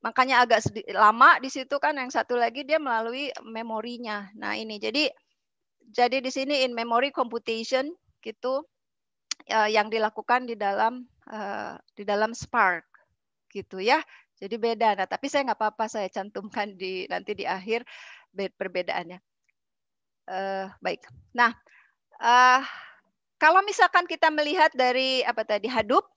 makanya agak lama di situ kan yang satu lagi dia melalui memorinya. Nah, ini jadi jadi di sini in memory computation gitu uh, yang dilakukan di dalam uh, di dalam Spark gitu ya. Jadi beda. Nah, tapi saya nggak apa-apa saya cantumkan di nanti di akhir perbedaannya. Uh, baik. Nah, uh, kalau misalkan kita melihat dari apa tadi hadup,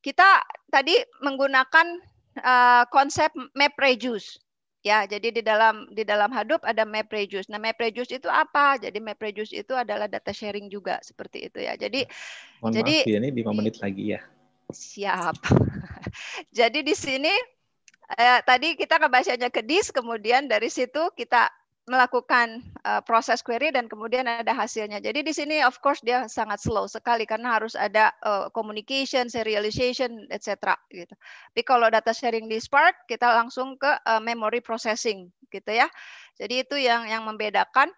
kita tadi menggunakan Eh, konsep map reduce Ya, jadi di dalam di dalam Hadoop ada map reduce Nah, map reduce itu apa? Jadi map reduce itu adalah data sharing juga seperti itu ya. Jadi nah, Mohon jadi maaf, ya, ini lima menit lagi ya. Siap. jadi di sini eh, tadi kita ngebacanya ke disk, kemudian dari situ kita melakukan uh, proses query dan kemudian ada hasilnya. Jadi di sini of course dia sangat slow sekali karena harus ada uh, communication, serialization, etc. gitu. Tapi kalau data sharing di Spark kita langsung ke uh, memory processing gitu ya. Jadi itu yang yang membedakan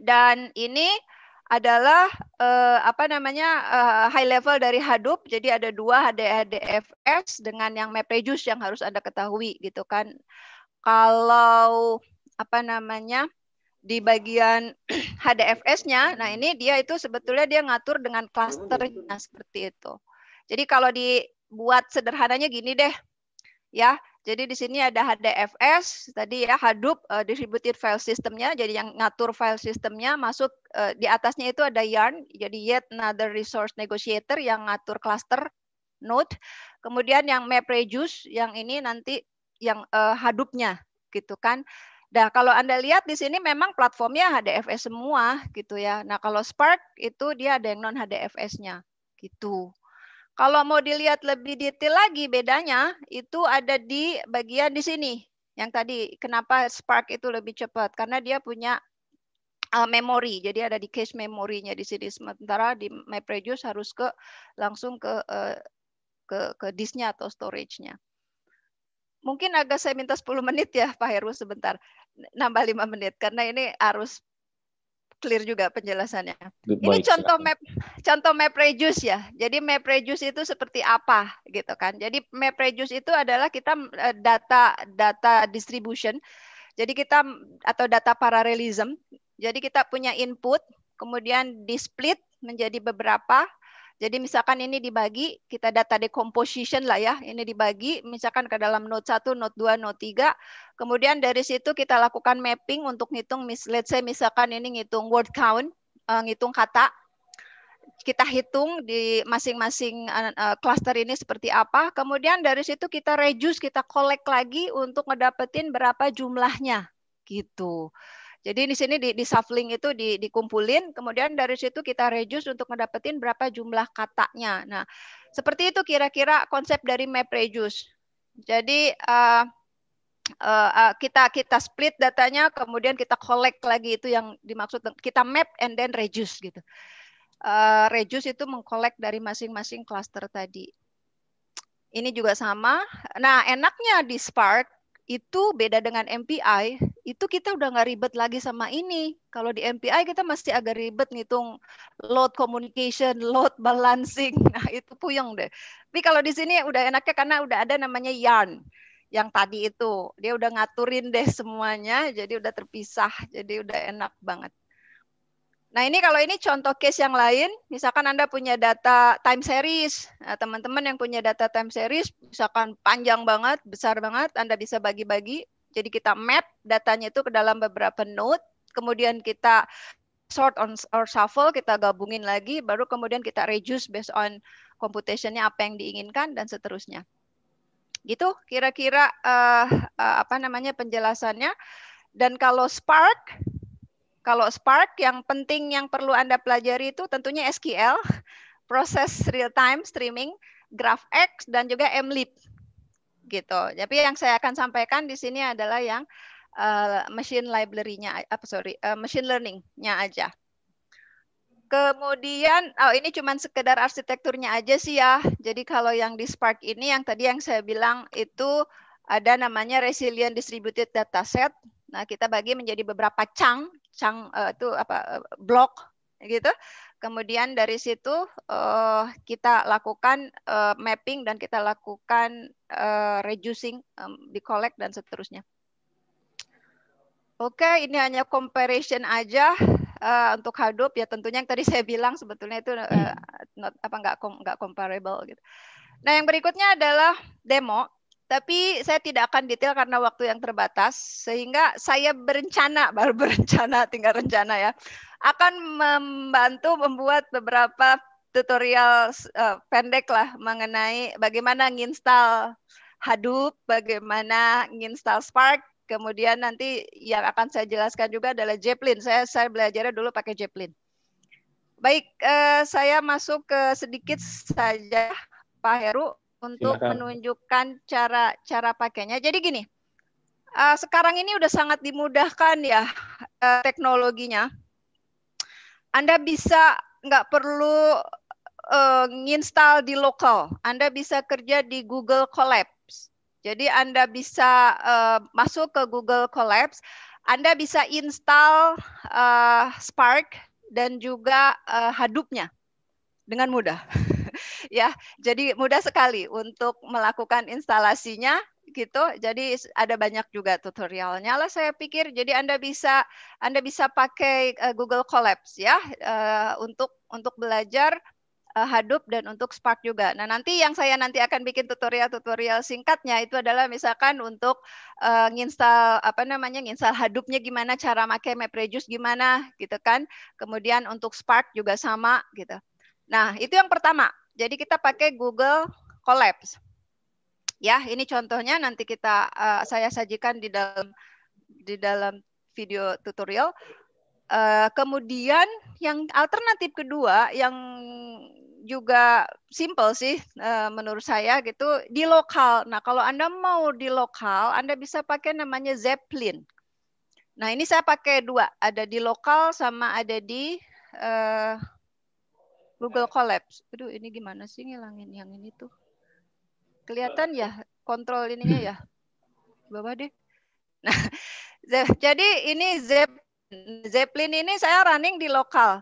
dan ini adalah uh, apa namanya uh, high level dari Hadoop. Jadi ada dua HDFS dengan yang MapReduce yang harus Anda ketahui gitu kan. Kalau apa namanya di bagian HDFS-nya. Nah, ini dia itu sebetulnya dia ngatur dengan klasternya seperti itu. Jadi kalau dibuat sederhananya gini deh. Ya, jadi di sini ada HDFS tadi ya Hadoop uh, distributed file systemnya. Jadi yang ngatur file systemnya masuk uh, di atasnya itu ada Yarn. Jadi yet another resource negotiator yang ngatur cluster node. Kemudian yang MapReduce yang ini nanti yang uh, eh, hadoop gitu kan. Nah, kalau Anda lihat di sini memang platformnya HDFS semua gitu ya. Nah, kalau Spark itu dia ada yang non HDFS-nya gitu. Kalau mau dilihat lebih detail lagi bedanya itu ada di bagian di sini. Yang tadi kenapa Spark itu lebih cepat karena dia punya uh, memori. Jadi ada di cache memorinya di sini sementara di MapReduce harus ke langsung ke uh, ke ke disknya atau storage-nya mungkin agak saya minta 10 menit ya Pak Heru sebentar nambah lima menit karena ini harus clear juga penjelasannya. Good ini contoh map contoh map reduce ya. Jadi map reduce itu seperti apa gitu kan. Jadi map reduce itu adalah kita eh, data data distribution. Jadi kita atau data paralelism. Jadi kita punya input kemudian di split menjadi beberapa jadi misalkan ini dibagi, kita data decomposition lah ya, ini dibagi misalkan ke dalam node 1, node 2, node 3. Kemudian dari situ kita lakukan mapping untuk ngitung, let's say misalkan ini ngitung word count, eh, ngitung kata. Kita hitung di masing-masing eh, eh, cluster ini seperti apa. Kemudian dari situ kita reduce, kita collect lagi untuk ngedapetin berapa jumlahnya gitu. Jadi di sini di, di shuffling itu di, dikumpulin, kemudian dari situ kita reduce untuk mendapatkan berapa jumlah katanya. Nah, seperti itu kira-kira konsep dari map reduce. Jadi uh, uh, kita kita split datanya, kemudian kita collect lagi itu yang dimaksud kita map and then reduce gitu. Uh, reduce itu mengcollect dari masing-masing cluster tadi. Ini juga sama. Nah, enaknya di Spark itu beda dengan MPI itu kita udah nggak ribet lagi sama ini. Kalau di MPI kita masih agak ribet ngitung load communication, load balancing. Nah, itu puyeng deh. Tapi kalau di sini udah enaknya karena udah ada namanya yarn yang tadi itu. Dia udah ngaturin deh semuanya, jadi udah terpisah. Jadi udah enak banget. Nah, ini kalau ini contoh case yang lain, misalkan Anda punya data time series. Nah, teman-teman yang punya data time series, misalkan panjang banget, besar banget, Anda bisa bagi-bagi jadi kita map datanya itu ke dalam beberapa node, kemudian kita sort on or shuffle, kita gabungin lagi, baru kemudian kita reduce based on computationnya apa yang diinginkan dan seterusnya. Gitu kira-kira uh, uh, apa namanya penjelasannya. Dan kalau Spark, kalau Spark yang penting yang perlu Anda pelajari itu tentunya SQL, proses real time streaming, GraphX dan juga MLib gitu. Tapi yang saya akan sampaikan di sini adalah yang uh, machine library-nya uh, sorry, uh, machine learning-nya aja. Kemudian, oh ini cuma sekedar arsitekturnya aja sih ya. Jadi kalau yang di Spark ini yang tadi yang saya bilang itu ada namanya resilient distributed dataset. Nah, kita bagi menjadi beberapa cang, cang uh, eh, itu apa uh, block gitu. Kemudian dari situ uh, kita lakukan uh, mapping dan kita lakukan uh, reducing, um, collect dan seterusnya. Oke, okay, ini hanya comparison aja uh, untuk Hadoop ya tentunya yang tadi saya bilang sebetulnya itu uh, not, apa nggak nggak comparable gitu. Nah yang berikutnya adalah demo tapi saya tidak akan detail karena waktu yang terbatas, sehingga saya berencana, baru berencana, tinggal rencana ya, akan membantu membuat beberapa tutorial uh, pendek lah mengenai bagaimana nginstal Hadoop, bagaimana nginstal Spark, kemudian nanti yang akan saya jelaskan juga adalah Jeplin. Saya saya belajarnya dulu pakai Jeplin. Baik, uh, saya masuk ke sedikit saja Pak Heru untuk Silakan. menunjukkan cara cara pakainya. Jadi gini, uh, sekarang ini udah sangat dimudahkan ya uh, teknologinya. Anda bisa nggak perlu uh, eh, install di lokal. Anda bisa kerja di Google Collabs. Jadi Anda bisa uh, masuk ke Google Collabs. Anda bisa install uh, Spark dan juga uh, hadoop dengan mudah. ya. Jadi mudah sekali untuk melakukan instalasinya gitu. Jadi ada banyak juga tutorialnya lah saya pikir. Jadi Anda bisa Anda bisa pakai uh, Google Collabs ya uh, untuk untuk belajar eh, Hadoop dan untuk Spark juga. Nah, nanti yang saya nanti akan bikin tutorial-tutorial singkatnya itu adalah misalkan untuk uh, nginstal apa namanya? nginstal Hadoopnya gimana cara pakai MapReduce gimana gitu kan. Kemudian untuk Spark juga sama gitu. Nah, itu yang pertama. Jadi kita pakai Google Collabs. Ya, ini contohnya nanti kita uh, saya sajikan di dalam di dalam video tutorial. Uh, kemudian yang alternatif kedua yang juga simple sih uh, menurut saya gitu di lokal. Nah, kalau Anda mau di lokal, Anda bisa pakai namanya Zeppelin. Nah, ini saya pakai dua, ada di lokal sama ada di uh, Google Collapse. Aduh, ini gimana sih ngilangin yang ini tuh? Kelihatan ya kontrol ininya ya? Bapak deh. Nah, jadi ini Zeppelin ini saya running di lokal.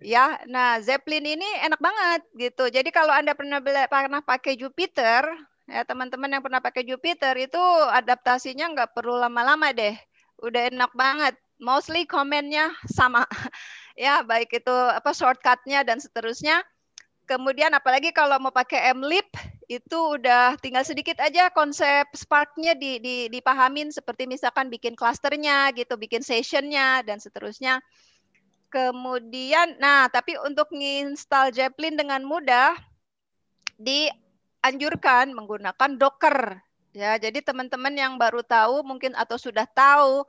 Ya, nah Zeppelin ini enak banget gitu. Jadi kalau Anda pernah pernah pakai Jupiter, ya teman-teman yang pernah pakai Jupiter itu adaptasinya nggak perlu lama-lama deh. Udah enak banget. Mostly komennya sama. ya baik itu apa shortcutnya dan seterusnya. Kemudian apalagi kalau mau pakai MLib itu udah tinggal sedikit aja konsep Spark-nya di, di, dipahamin seperti misalkan bikin klasternya gitu, bikin sessionnya dan seterusnya. Kemudian, nah tapi untuk nginstal Zeppelin dengan mudah dianjurkan menggunakan Docker. Ya, jadi teman-teman yang baru tahu mungkin atau sudah tahu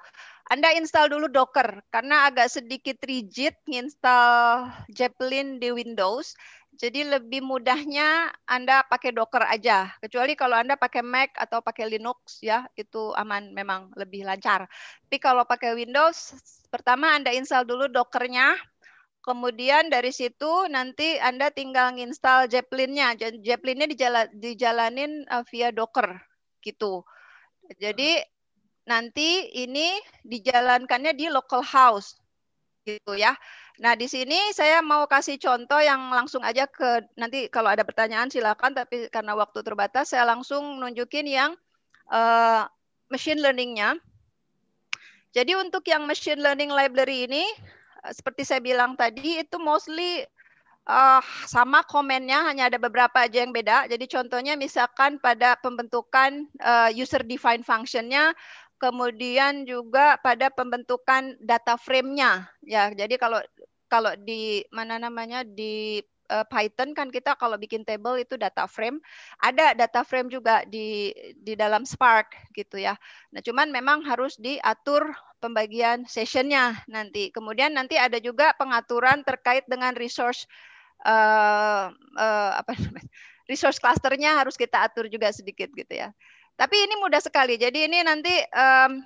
anda install dulu Docker karena agak sedikit rigid install Zeppelin di Windows. Jadi lebih mudahnya Anda pakai Docker aja. Kecuali kalau Anda pakai Mac atau pakai Linux ya, itu aman memang lebih lancar. Tapi kalau pakai Windows, pertama Anda install dulu Dockernya. Kemudian dari situ nanti Anda tinggal install Zeppelin-nya. Zeppelin-nya dijalanin eh, via Docker gitu. Jadi nanti ini dijalankannya di local house gitu ya. Nah, di sini saya mau kasih contoh yang langsung aja ke nanti kalau ada pertanyaan silakan tapi karena waktu terbatas saya langsung nunjukin yang uh, machine learning-nya. Jadi untuk yang machine learning library ini eh, seperti saya bilang tadi itu mostly uh, sama komennya hanya ada beberapa aja yang beda. Jadi contohnya misalkan pada pembentukan uh, user defined functionnya kemudian juga pada pembentukan data frame-nya ya jadi kalau kalau di mana namanya di e, Python kan kita kalau bikin table itu data frame ada data frame juga di di dalam Spark gitu ya nah cuman memang harus diatur pembagian sessionnya nanti kemudian nanti ada juga pengaturan terkait dengan resource uh, uh, apa namanya resource clusternya harus kita atur juga sedikit gitu ya tapi ini mudah sekali. Jadi ini nanti um,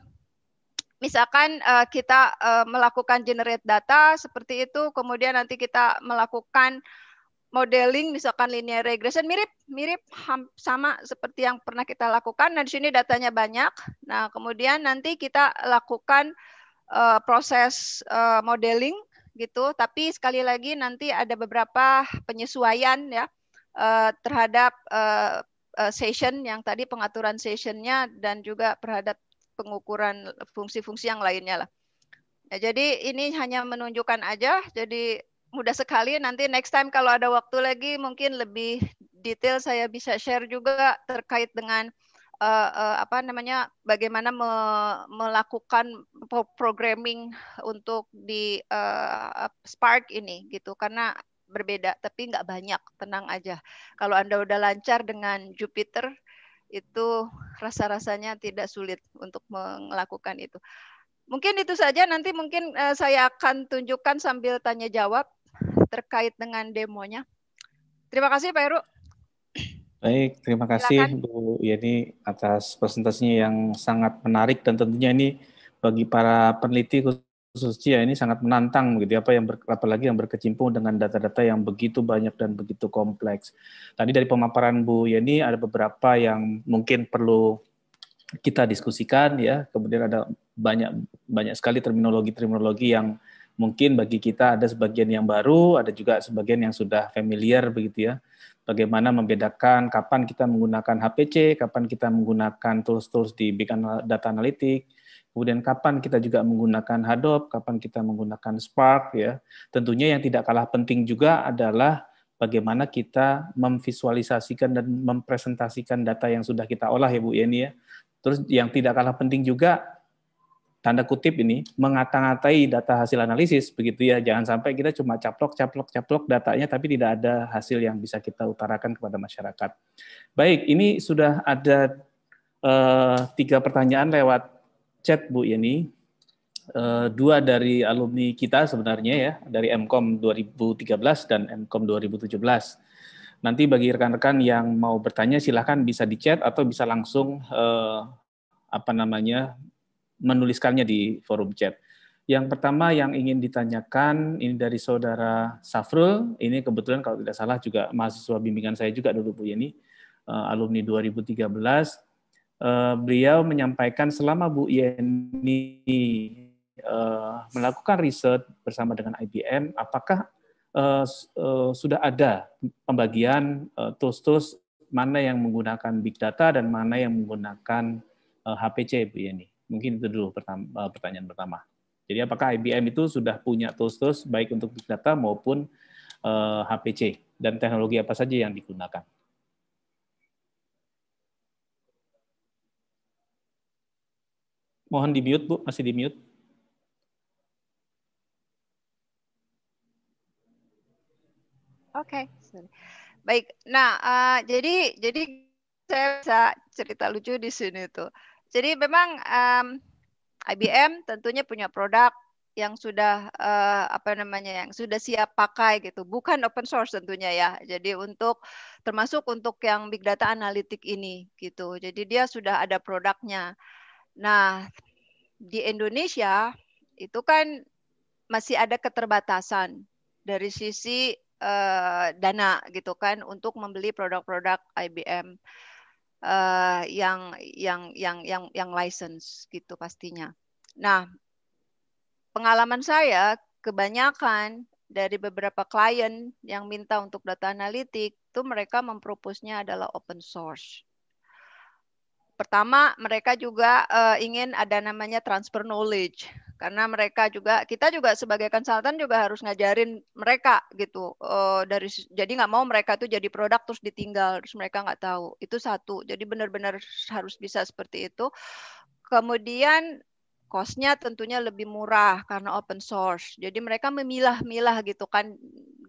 misalkan uh, kita uh, melakukan generate data seperti itu, kemudian nanti kita melakukan modeling misalkan linear regression mirip mirip sama seperti yang pernah kita lakukan. Nah, di sini datanya banyak. Nah, kemudian nanti kita lakukan uh, proses uh, modeling gitu, tapi sekali lagi nanti ada beberapa penyesuaian ya uh, terhadap uh, Eh, session yang tadi pengaturan sessionnya dan juga terhadap pengukuran fungsi-fungsi yang lainnya lah. Ya, jadi ini hanya menunjukkan aja. Jadi mudah sekali. Nanti next time kalau ada waktu lagi mungkin lebih detail saya bisa share juga terkait dengan uh, uh, apa namanya bagaimana me melakukan programming untuk di uh, Spark ini gitu. Karena berbeda, tapi nggak banyak. Tenang aja. Kalau Anda udah lancar dengan Jupiter, itu rasa-rasanya tidak sulit untuk melakukan itu. Mungkin itu saja. Nanti mungkin eh, saya akan tunjukkan sambil tanya jawab terkait dengan demonya. Terima kasih Pak Heru. Baik, terima kasih Silakan. Bu Yeni atas presentasinya yang sangat menarik dan tentunya ini bagi para peneliti khususnya ya, ini sangat menantang begitu ya, apa yang ber, apalagi yang berkecimpung dengan data-data yang begitu banyak dan begitu kompleks. Tadi dari pemaparan Bu Yeni ada beberapa yang mungkin perlu kita diskusikan ya. Kemudian ada banyak banyak sekali terminologi-terminologi yang mungkin bagi kita ada sebagian yang baru, ada juga sebagian yang sudah familiar begitu ya. Bagaimana membedakan kapan kita menggunakan HPC, kapan kita menggunakan tools-tools di big data analytics kemudian kapan kita juga menggunakan Hadoop, kapan kita menggunakan Spark ya. Tentunya yang tidak kalah penting juga adalah bagaimana kita memvisualisasikan dan mempresentasikan data yang sudah kita olah ya Bu Yeni ya, ya. Terus yang tidak kalah penting juga tanda kutip ini mengata-ngatai data hasil analisis begitu ya. Jangan sampai kita cuma caplok caplok caplok datanya tapi tidak ada hasil yang bisa kita utarakan kepada masyarakat. Baik, ini sudah ada uh, tiga pertanyaan lewat chat Bu Yeni. Uh, eh, dua dari alumni kita sebenarnya ya, dari MKOM 2013 dan MKOM 2017. Nanti bagi rekan-rekan yang mau bertanya silahkan bisa di chat atau bisa langsung uh, apa namanya menuliskannya di forum chat. Yang pertama yang ingin ditanyakan ini dari saudara Safrul, ini kebetulan kalau tidak salah juga mahasiswa bimbingan saya juga dulu Bu Yeni, ya, eh, alumni 2013 Eh, beliau menyampaikan selama Bu Yeni uh, melakukan riset bersama dengan IBM, apakah uh, uh, sudah ada pembagian uh, tools-tools mana yang menggunakan big data dan mana yang menggunakan uh, HPC, Bu Yeni? Mungkin itu dulu pertama, uh, pertanyaan pertama. Jadi apakah IBM itu sudah punya tools-tools baik untuk big data maupun uh, HPC dan teknologi apa saja yang digunakan? Mohon di mute, Bu. Masih di mute. Oke. Okay. Baik. Nah, uh, jadi jadi saya bisa cerita lucu di sini tuh. Jadi memang um, IBM tentunya punya produk yang sudah uh, apa namanya yang sudah siap pakai gitu bukan open source tentunya ya jadi untuk termasuk untuk yang big data analitik ini gitu jadi dia sudah ada produknya Nah, di Indonesia itu kan masih ada keterbatasan dari sisi uh, dana gitu kan untuk membeli produk-produk IBM uh, eh, yang yang yang yang yang license gitu pastinya. Nah, pengalaman saya kebanyakan dari beberapa klien yang minta untuk data analitik itu mereka mempropusnya adalah open source pertama mereka juga uh, ingin ada namanya transfer knowledge karena mereka juga kita juga sebagai konsultan juga harus ngajarin mereka gitu uh, dari jadi nggak mau mereka tuh jadi produk terus ditinggal terus mereka nggak tahu itu satu jadi benar-benar harus bisa seperti itu kemudian costnya tentunya lebih murah karena open source jadi mereka memilah-milah gitu kan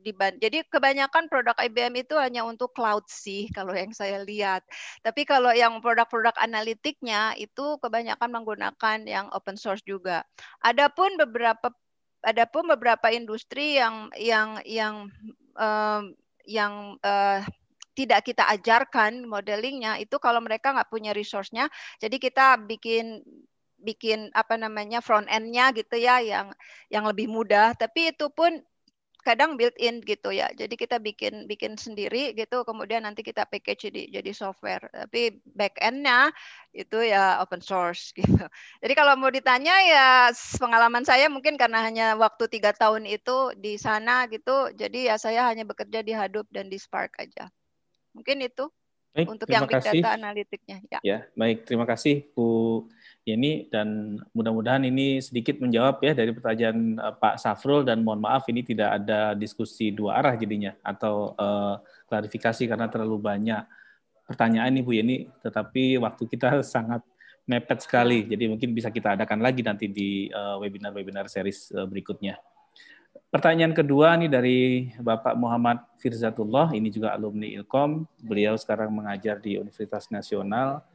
diban jadi kebanyakan produk IBM itu hanya untuk cloud sih kalau yang saya lihat. Tapi kalau yang produk-produk analitiknya itu kebanyakan menggunakan yang open source juga. Adapun beberapa adapun beberapa industri yang yang yang um, yang uh, tidak kita ajarkan modelingnya itu kalau mereka nggak punya resource-nya jadi kita bikin bikin apa namanya front end-nya gitu ya yang yang lebih mudah tapi itu pun kadang built in gitu ya. Jadi kita bikin bikin sendiri gitu, kemudian nanti kita package jadi jadi software. Tapi back endnya itu ya open source gitu. Jadi kalau mau ditanya ya pengalaman saya mungkin karena hanya waktu tiga tahun itu di sana gitu, jadi ya saya hanya bekerja di Hadoop dan di Spark aja. Mungkin itu. Baik, untuk yang big data analitiknya. Ya. ya, baik terima kasih Bu Yeni dan mudah-mudahan ini sedikit menjawab ya dari pertanyaan eh, Pak Safrul dan mohon maaf ini tidak ada diskusi dua arah jadinya atau uh, klarifikasi karena terlalu banyak pertanyaan nih Bu Yeni, tetapi waktu kita sangat mepet sekali, jadi mungkin bisa kita adakan lagi nanti di eh, webinar-webinar uh, series uh, berikutnya. Pertanyaan kedua nih dari Bapak Muhammad Firzatullah, ini juga alumni Ilkom. Beliau sekarang mengajar di Universitas Nasional.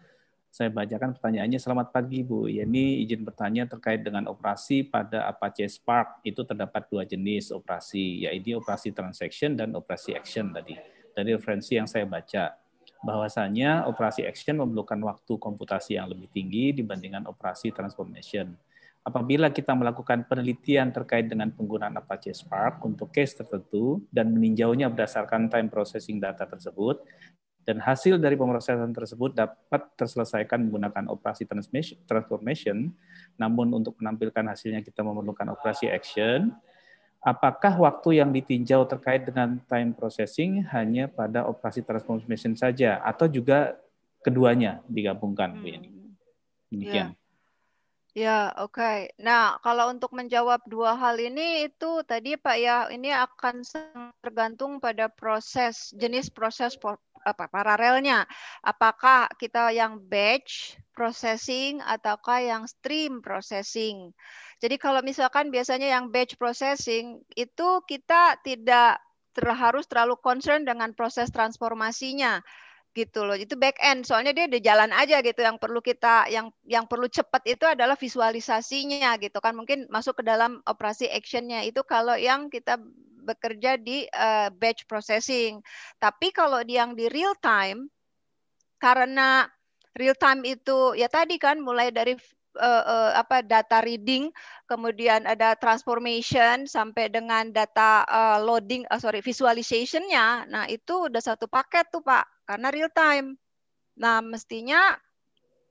Saya bacakan pertanyaannya. Selamat pagi, Bu. Ya, ini izin bertanya terkait dengan operasi pada Apache Spark. Itu terdapat dua jenis operasi, yaitu operasi transaction dan operasi action tadi. Dari referensi yang saya baca, bahwasanya operasi action memerlukan waktu komputasi yang lebih tinggi dibandingkan operasi transformation apabila kita melakukan penelitian terkait dengan penggunaan Apache Spark untuk case tertentu dan meninjaunya berdasarkan time processing data tersebut, dan hasil dari pemrosesan tersebut dapat terselesaikan menggunakan operasi transformation, namun untuk menampilkan hasilnya kita memerlukan operasi action, apakah waktu yang ditinjau terkait dengan time processing hanya pada operasi transformation saja atau juga keduanya digabungkan Bu hmm. Demikian. Demikian. Ya. Ya, oke. Nah, kalau untuk menjawab dua hal ini itu tadi Pak ya, ini akan tergantung pada proses jenis proses apa paralelnya. Apakah kita yang batch processing ataukah yang stream processing. Jadi kalau misalkan biasanya yang batch processing itu kita tidak ter, harus terlalu concern dengan proses transformasinya gitu loh. Itu back end. Soalnya dia udah jalan aja gitu yang perlu kita yang yang perlu cepat itu adalah visualisasinya gitu kan. Mungkin masuk ke dalam operasi actionnya itu kalau yang kita bekerja di uh, batch processing. Tapi kalau di yang di real time karena real time itu ya tadi kan mulai dari uh, uh, apa data reading, kemudian ada transformation sampai dengan data uh, loading, uh, sorry visualizationnya. Nah itu udah satu paket tuh Pak, karena real time. Nah mestinya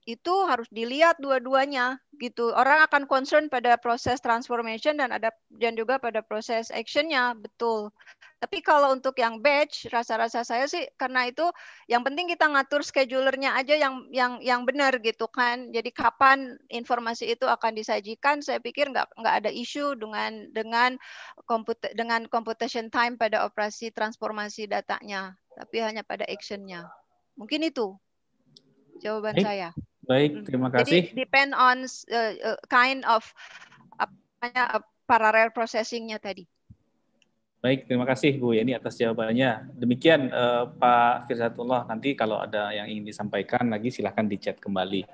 itu harus dilihat dua-duanya gitu. Orang akan concern pada proses transformation dan ada dan juga pada proses actionnya betul. Tapi kalau untuk yang batch, rasa-rasa saya sih karena itu yang penting kita ngatur schedulernya aja yang yang yang benar gitu kan. Jadi kapan informasi itu akan disajikan, saya pikir nggak nggak ada isu dengan dengan komput dengan computation time pada operasi transformasi datanya, tapi hanya pada actionnya. Mungkin itu jawaban Baik. saya. Baik, terima kasih. Jadi depend on uh, kind of apa uh, parallel processingnya tadi. Baik, terima kasih Bu Yeni atas jawabannya. Demikian uh, Pak Firzatullah, nanti kalau ada yang ingin disampaikan lagi silahkan dicat kembali.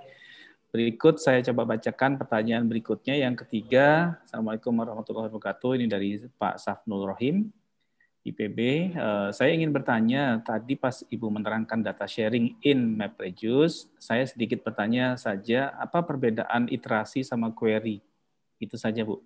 Berikut saya coba bacakan pertanyaan berikutnya yang ketiga. Assalamualaikum warahmatullahi wabarakatuh. Ini dari Pak Safnul Rohim. IPB. Uh, eh, saya ingin bertanya, tadi pas Ibu menerangkan data sharing in MapReduce, saya sedikit bertanya saja, apa perbedaan iterasi sama query? Itu saja, Bu.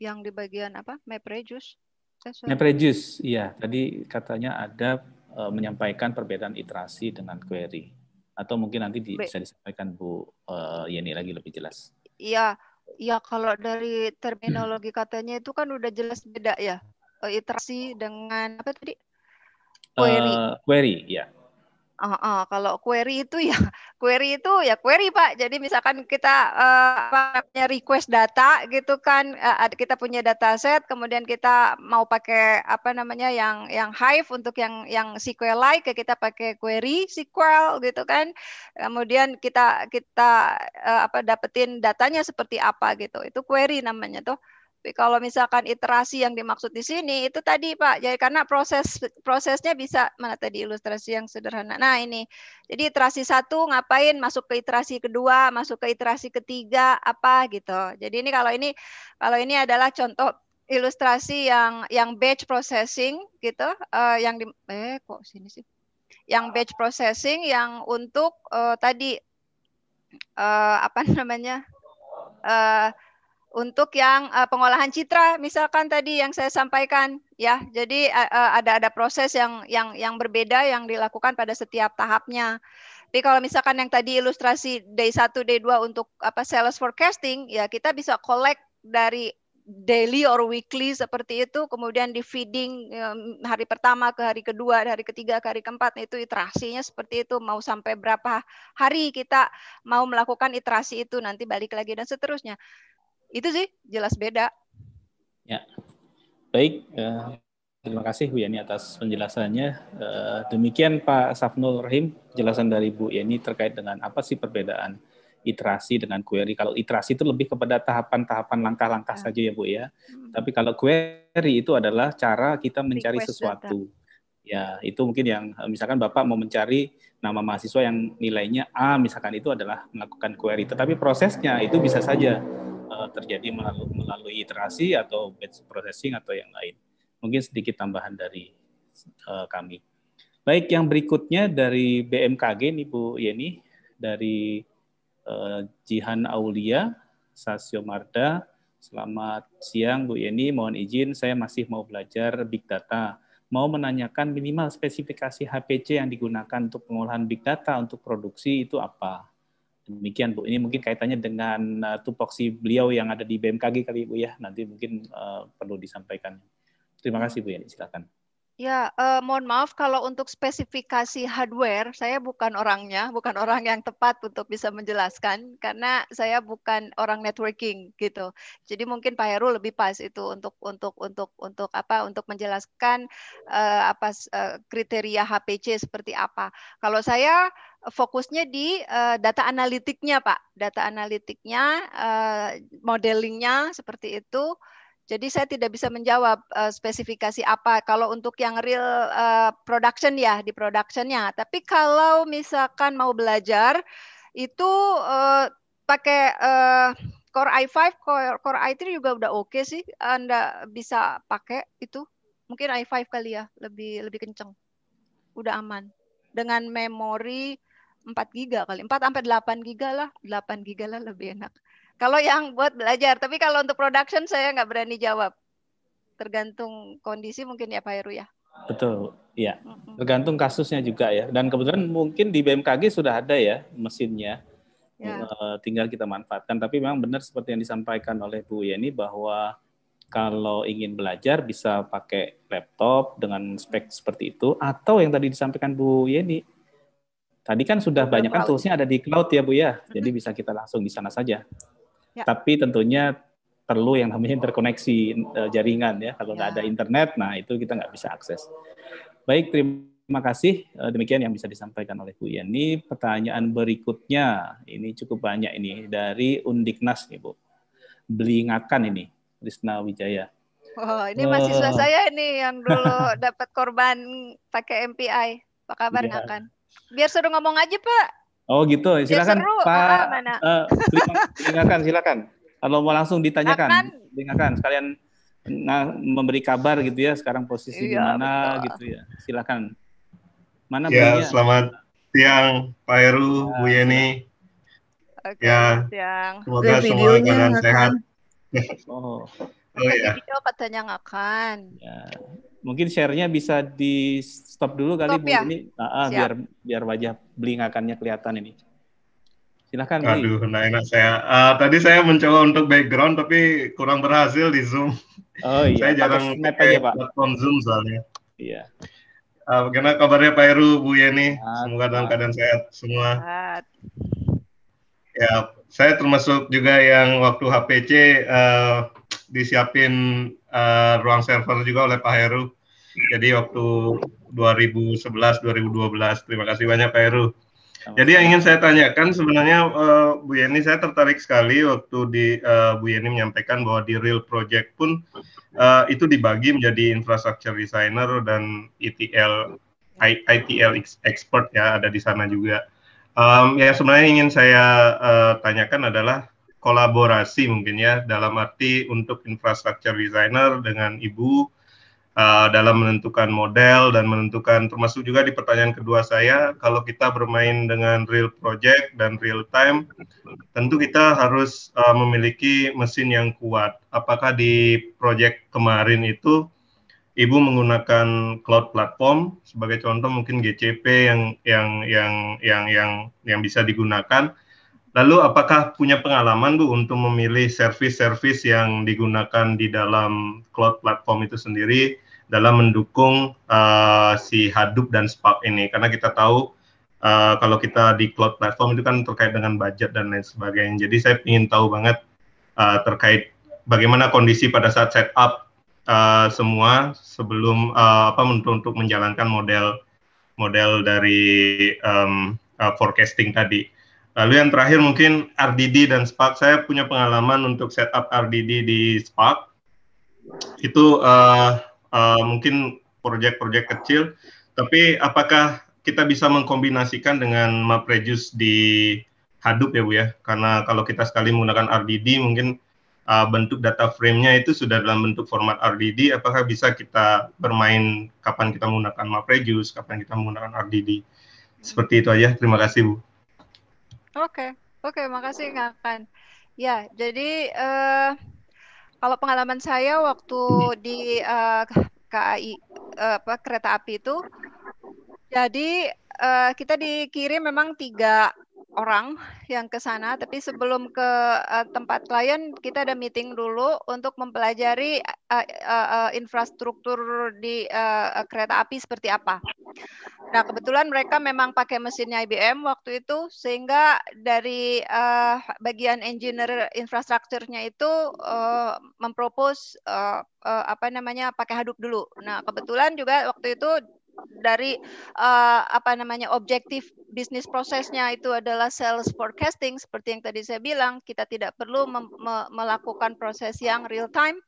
Yang di bagian apa? MapReduce? Eh, MapReduce, iya. Tadi katanya ada uh, menyampaikan perbedaan iterasi dengan query. Atau mungkin nanti bisa disampaikan Bu uh, Yeni lagi lebih jelas. Iya, Ya kalau dari terminologi katanya itu kan udah jelas beda ya. Eh, Iterasi dengan apa tadi? Eh, query. Uh, query, ya. Uh, kalau query itu ya query itu ya query Pak. Jadi misalkan kita uh, eh, punya request data gitu kan, uh, kita punya data set, kemudian kita mau pakai apa namanya yang yang Hive untuk yang yang SQL-like kita pakai query SQL gitu kan. Kemudian kita kita uh, apa dapetin datanya seperti apa gitu. Itu query namanya tuh kalau misalkan iterasi yang dimaksud di sini itu tadi Pak, jadi karena proses prosesnya bisa mana tadi ilustrasi yang sederhana. Nah ini, jadi iterasi satu ngapain masuk ke iterasi kedua, masuk ke iterasi ketiga apa gitu. Jadi ini kalau ini kalau ini adalah contoh ilustrasi yang yang batch processing gitu, uh, yang di, eh kok sini sih, yang batch processing yang untuk uh, tadi uh, apa namanya? Uh, untuk yang uh, pengolahan citra misalkan tadi yang saya sampaikan ya jadi uh, ada ada proses yang yang yang berbeda yang dilakukan pada setiap tahapnya tapi kalau misalkan yang tadi ilustrasi day 1 day 2 untuk apa sales forecasting ya kita bisa collect dari daily or weekly seperti itu kemudian di feeding hari pertama ke hari kedua hari ketiga ke hari keempat nah, itu iterasinya seperti itu mau sampai berapa hari kita mau melakukan iterasi itu nanti balik lagi dan seterusnya itu sih jelas beda. Ya. Baik, eh, terima kasih Bu Yani atas penjelasannya. Eh, demikian Pak Safnul Rahim, jelasan dari Bu Yani terkait dengan apa sih perbedaan iterasi dengan query. Kalau iterasi itu lebih kepada tahapan-tahapan langkah-langkah ya. saja ya Bu ya. Hmm. Tapi kalau query itu adalah cara kita mencari sesuatu. Ya, itu mungkin yang eh, misalkan Bapak mau mencari nama mahasiswa yang nilainya A misalkan itu adalah melakukan query. Tetapi prosesnya itu bisa saja Eh, terjadi melalui, melalui iterasi atau batch processing atau yang lain. Mungkin sedikit tambahan dari uh, kami. Baik, yang berikutnya dari BMKG nih Bu Yeni, dari uh, Jihan Aulia, Sasio Marda. Selamat siang Bu Yeni, mohon izin saya masih mau belajar Big Data mau menanyakan minimal spesifikasi HPC yang digunakan untuk pengolahan big data untuk produksi itu apa? Demikian Bu, ini mungkin kaitannya dengan uh, tupoksi beliau yang ada di BMKG kali Bu ya, nanti mungkin uh, perlu disampaikan. Terima kasih Bu Yani, silakan. Ya, eh, mohon maaf kalau untuk spesifikasi hardware, saya bukan orangnya, bukan orang yang tepat untuk bisa menjelaskan karena saya bukan orang networking gitu. Jadi mungkin Pak Heru lebih pas itu untuk untuk untuk untuk apa? Untuk menjelaskan eh, apa eh, kriteria HPC seperti apa. Kalau saya fokusnya di uh, data analitiknya, Pak. Data analitiknya, uh, modelingnya seperti itu. Jadi saya tidak bisa menjawab uh, spesifikasi apa kalau untuk yang real uh, production ya di productionnya. Tapi kalau misalkan mau belajar itu uh, pakai uh, Core i5, Core, Core i3 juga udah oke okay sih. Anda bisa pakai itu. Mungkin i5 kali ya, lebih lebih kenceng. Udah aman dengan memori 4 giga kali 4 sampai 8 giga lah 8 giga lah lebih enak kalau yang buat belajar tapi kalau untuk production saya nggak berani jawab tergantung kondisi mungkin ya Pak Heru ya betul ya tergantung kasusnya juga ya dan kebetulan mungkin di BMKG sudah ada ya mesinnya ya. Eh, tinggal kita manfaatkan tapi memang benar seperti yang disampaikan oleh Bu Yeni bahwa kalau ingin belajar bisa pakai laptop dengan spek seperti itu atau yang tadi disampaikan Bu Yeni Tadi kan sudah banyak kan toolsnya ada di cloud ya Bu ya, jadi bisa kita langsung di sana saja. Ya. Tapi tentunya perlu yang namanya interkoneksi uh, jaringan ya. Kalau ya. ada internet, nah itu kita nggak bisa akses. Baik, terima kasih. Eh, demikian yang bisa disampaikan oleh Bu Yani. Pertanyaan berikutnya, ini cukup banyak ini dari Undiknas nih Bu. Belingakan ini, Krisna Wijaya. Oh, ini mahasiswa uh. saya ini yang dulu dapat korban pakai MPI. Apa kabar ya. ngakan? Biar seru ngomong aja, Pak. Oh gitu, silakan Pak. Eh, silakan Uh, silakan, silakan. Kalau mau langsung ditanyakan, silakan dengarkan sekalian nah, memberi kabar gitu ya sekarang posisi iya, di mana gitu ya. Silakan. Mana Ya, bunyi? selamat siang Pak Heru, uh, Bu Yeni. okay, ya, siang. semoga semua kalian sehat. Oh. oh ya. Video katanya ngakan. Ya mungkin sharenya bisa di stop dulu kali stop, Bu ya? ini ah, ah, biar biar wajah belingakannya kelihatan ini. Silahkan. Aduh, nah enak saya. Uh, tadi saya mencoba untuk background tapi kurang berhasil di Zoom. Oh iya. saya jarang pakai aja, Pak. platform Zoom soalnya. Iya. Uh, bagaimana kabarnya Pak Heru, Bu Yeni? Sehat, Semoga dalam keadaan sehat semua. Sehat. Ya, saya termasuk juga yang waktu HPC uh, ah, disiapin uh, ruang server juga oleh Pak Heru. Jadi waktu 2011 2012. Terima kasih banyak Pak Heru. Jadi yang ingin saya tanyakan sebenarnya uh, Bu Yeni saya tertarik sekali waktu di uh, Bu Yeni menyampaikan bahwa di real project pun uh, itu dibagi menjadi infrastructure designer dan ITL ITL expert ya ada di sana juga. Um, ya sebenarnya ingin saya uh, tanyakan adalah kolaborasi mungkin ya dalam arti untuk infrastructure designer dengan ibu uh, dalam menentukan model dan menentukan termasuk juga di pertanyaan kedua saya kalau kita bermain dengan real project dan real time tentu kita harus uh, memiliki mesin yang kuat apakah di project kemarin itu ibu menggunakan cloud platform sebagai contoh mungkin GCP yang yang yang yang yang yang bisa digunakan Lalu apakah punya pengalaman Bu untuk memilih service-service yang digunakan di dalam cloud platform itu sendiri dalam mendukung uh, si Hadoop dan Spark ini? Karena kita tahu uh, kalau kita di cloud platform itu kan terkait dengan budget dan lain sebagainya. Jadi saya ingin tahu banget uh, terkait bagaimana kondisi pada saat setup uh, semua sebelum uh, apa untuk, untuk menjalankan model model dari um, uh, forecasting tadi. Lalu yang terakhir mungkin RDD dan Spark. Saya punya pengalaman untuk setup RDD di Spark. Itu uh, uh, mungkin proyek-proyek kecil. Tapi apakah kita bisa mengkombinasikan dengan MapReduce di Hadoop ya Bu ya? Karena kalau kita sekali menggunakan RDD mungkin uh, bentuk data framenya itu sudah dalam bentuk format RDD. Apakah bisa kita bermain kapan kita menggunakan MapReduce, kapan kita menggunakan RDD? Seperti itu aja. Terima kasih Bu. Oke, oke, makasih Kak Kan. Ya, jadi uh, kalau pengalaman saya waktu di uh, eh, KAI uh, eh, apa kereta api itu, jadi uh, kita dikirim memang tiga orang yang ke sana, tapi sebelum ke uh, tempat klien kita ada meeting dulu untuk mempelajari uh, uh, uh, infrastruktur di uh, kereta api seperti apa. Nah, kebetulan mereka memang pakai mesinnya IBM waktu itu sehingga dari uh, bagian engineer infrastrukturnya itu uh, mempropos uh, uh, apa namanya pakai Hadoop dulu. Nah, kebetulan juga waktu itu dari uh, apa namanya objektif bisnis prosesnya itu adalah sales forecasting seperti yang tadi saya bilang kita tidak perlu me melakukan proses yang real time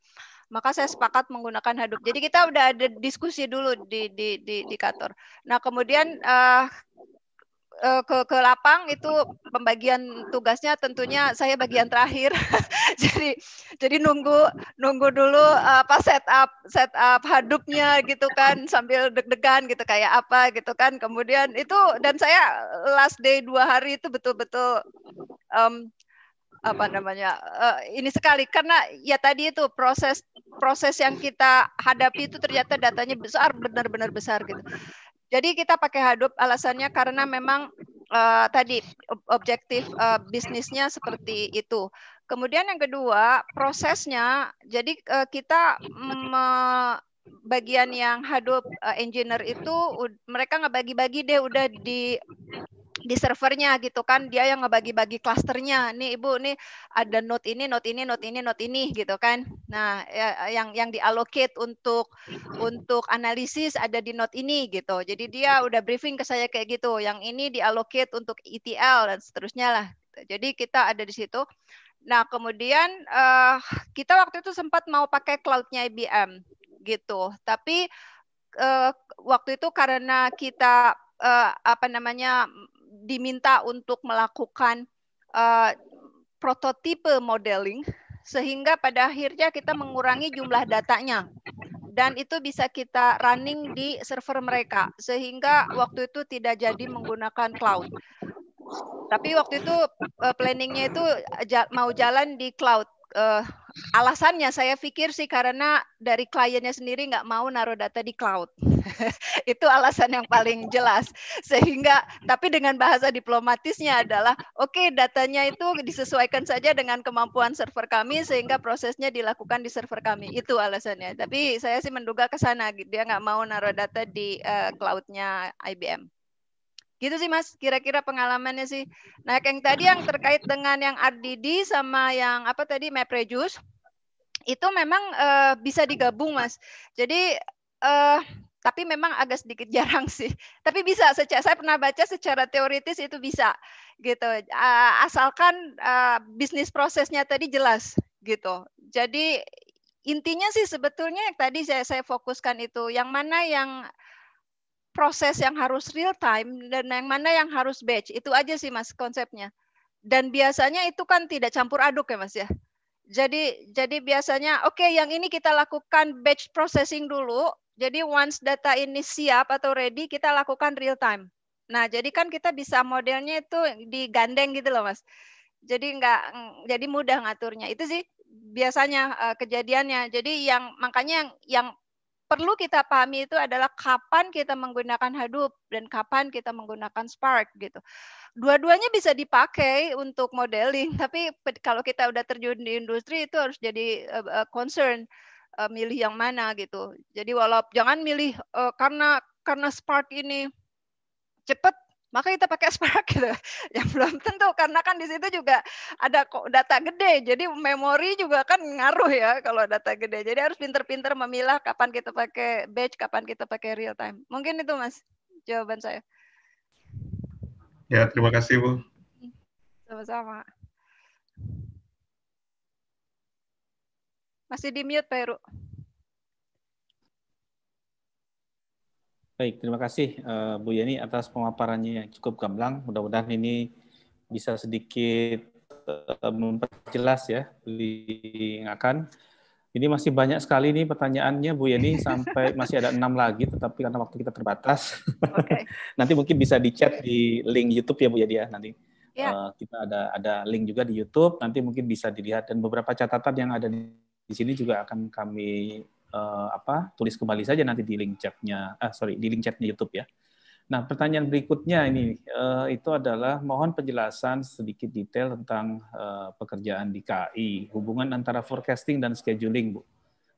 maka saya sepakat menggunakan Hadoop. Jadi kita udah ada diskusi dulu di di di, di kantor. Nah kemudian uh, Eh, ke ke lapang itu pembagian tugasnya tentunya saya bagian terakhir. jadi jadi nunggu nunggu dulu eh, apa setup setup hadupnya gitu kan sambil deg-degan gitu kayak apa gitu kan. Kemudian itu dan saya last day dua hari itu betul-betul um, apa hmm. namanya uh, ini sekali karena ya tadi itu proses proses yang kita hadapi itu ternyata datanya besar benar-benar besar gitu jadi kita pakai Hadoop alasannya karena memang uh, tadi objektif uh, bisnisnya seperti itu. Kemudian yang kedua prosesnya, jadi uh, kita me bagian yang Hadoop uh, engineer itu mereka nggak bagi-bagi deh udah di di servernya gitu kan dia yang ngebagi-bagi klasternya nih ibu nih ada note ini note ini note ini note ini gitu kan nah ya, yang yang dialocate untuk untuk analisis ada di note ini gitu jadi dia udah briefing ke saya kayak gitu yang ini dialocate untuk ETL dan seterusnya lah gitu. jadi kita ada di situ nah kemudian uh, kita waktu itu sempat mau pakai cloudnya IBM gitu tapi uh, waktu itu karena kita uh, apa namanya diminta untuk melakukan uh, prototipe modeling sehingga pada akhirnya kita mengurangi jumlah datanya dan itu bisa kita running di server mereka sehingga waktu itu tidak jadi menggunakan cloud. Tapi waktu itu eh, planningnya itu mau jalan di cloud uh, alasannya saya pikir sih karena dari kliennya sendiri nggak mau naruh data di cloud. itu alasan yang paling jelas. Sehingga tapi dengan bahasa diplomatisnya adalah oke okay, datanya itu disesuaikan saja dengan kemampuan server kami sehingga prosesnya dilakukan di server kami. Itu alasannya. Tapi saya sih menduga ke sana dia nggak mau naruh data di uh, cloudnya IBM. Gitu sih Mas, kira-kira pengalamannya sih. Nah, yang tadi yang terkait dengan yang RDD sama yang apa tadi Meprejus itu memang uh, bisa digabung Mas. Jadi uh, tapi memang agak sedikit jarang sih. Tapi bisa, secara, saya pernah baca secara teoritis itu bisa, gitu. Asalkan uh, bisnis prosesnya tadi jelas, gitu. Jadi intinya sih sebetulnya yang tadi saya saya fokuskan itu, yang mana yang proses yang harus real time dan yang mana yang harus batch. Itu aja sih Mas konsepnya. Dan biasanya itu kan tidak campur aduk ya Mas ya. Jadi jadi biasanya oke okay, yang ini kita lakukan batch processing dulu. Jadi once data ini siap atau ready kita lakukan real time. Nah, jadi kan kita bisa modelnya itu digandeng gitu loh, Mas. Jadi nggak jadi mudah ngaturnya. Itu sih biasanya uh, kejadiannya. Jadi yang makanya yang yang perlu kita pahami itu adalah kapan kita menggunakan Hadoop dan kapan kita menggunakan Spark gitu. Dua-duanya bisa dipakai untuk modeling, tapi kalau kita udah terjun di industri itu harus jadi eh, eh, concern uh, milih yang mana gitu. Jadi walaupun jangan milih uh, karena karena Spark ini cepat maka kita pakai Spark gitu. yang belum tentu karena kan di situ juga ada kok data gede. Jadi memori juga kan ngaruh ya kalau data gede. Jadi harus pinter-pinter memilah kapan kita pakai batch, kapan kita pakai real time. Mungkin itu Mas jawaban saya. Ya, terima kasih Bu. Sama-sama. Masih di mute Pak Heru. Baik, terima kasih uh, Bu Yeni atas pemaparannya yang cukup gamblang. Mudah-mudahan ini bisa sedikit eh, memperjelas ya akan. Ini masih banyak sekali nih pertanyaannya Bu Yeni sampai masih ada enam lagi, tetapi karena waktu kita terbatas, okay. nanti mungkin bisa dicat di link YouTube ya Bu Yeni ya nanti. Yeah. Ya. Uh, kita ada ada link juga di YouTube, nanti mungkin bisa dilihat dan beberapa catatan yang ada di sini juga akan kami uh, apa tulis kembali saja nanti di link chatnya ah sorry di link chatnya YouTube ya nah pertanyaan berikutnya ini uh, itu adalah mohon penjelasan sedikit detail tentang uh, pekerjaan di KI hubungan antara forecasting dan scheduling bu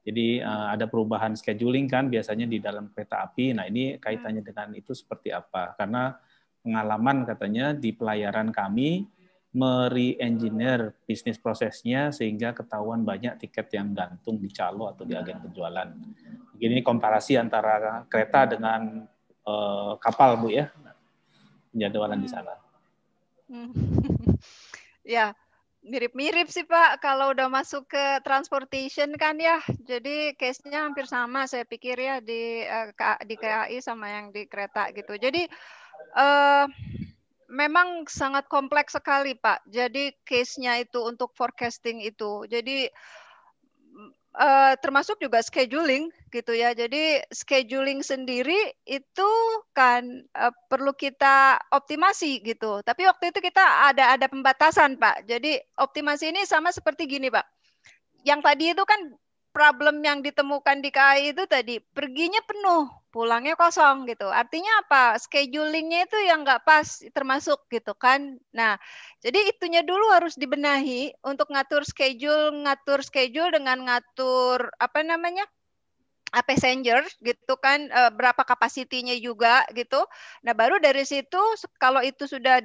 jadi uh, ada perubahan scheduling kan biasanya di dalam kereta api nah ini kaitannya hmm. dengan itu seperti apa karena pengalaman katanya di pelayaran kami mere bisnis prosesnya sehingga ketahuan banyak tiket yang gantung di calo atau di agen penjualan. Begini komparasi antara kereta dengan uh, kapal, Bu ya, penjadwalan di sana. Hmm. ya, mirip-mirip sih Pak. Kalau udah masuk ke transportation kan ya, jadi case-nya hampir sama saya pikir ya di eh, di KAI sama yang di kereta gitu. Jadi eh, memang sangat kompleks sekali, Pak. Jadi case-nya itu untuk forecasting itu. Jadi mm, eh, termasuk juga scheduling gitu ya. Jadi scheduling sendiri itu kan eh, perlu kita optimasi gitu. Tapi waktu itu kita ada ada pembatasan, Pak. Jadi optimasi ini sama seperti gini, Pak. Yang tadi itu kan problem yang ditemukan di KAI itu tadi perginya penuh, pulangnya kosong gitu. Artinya apa? Schedulingnya itu yang nggak pas termasuk gitu kan. Nah, jadi itunya dulu harus dibenahi untuk ngatur schedule, ngatur schedule dengan ngatur apa namanya? passenger gitu kan e, berapa kapasitinya juga gitu. Nah, baru dari situ kalau itu sudah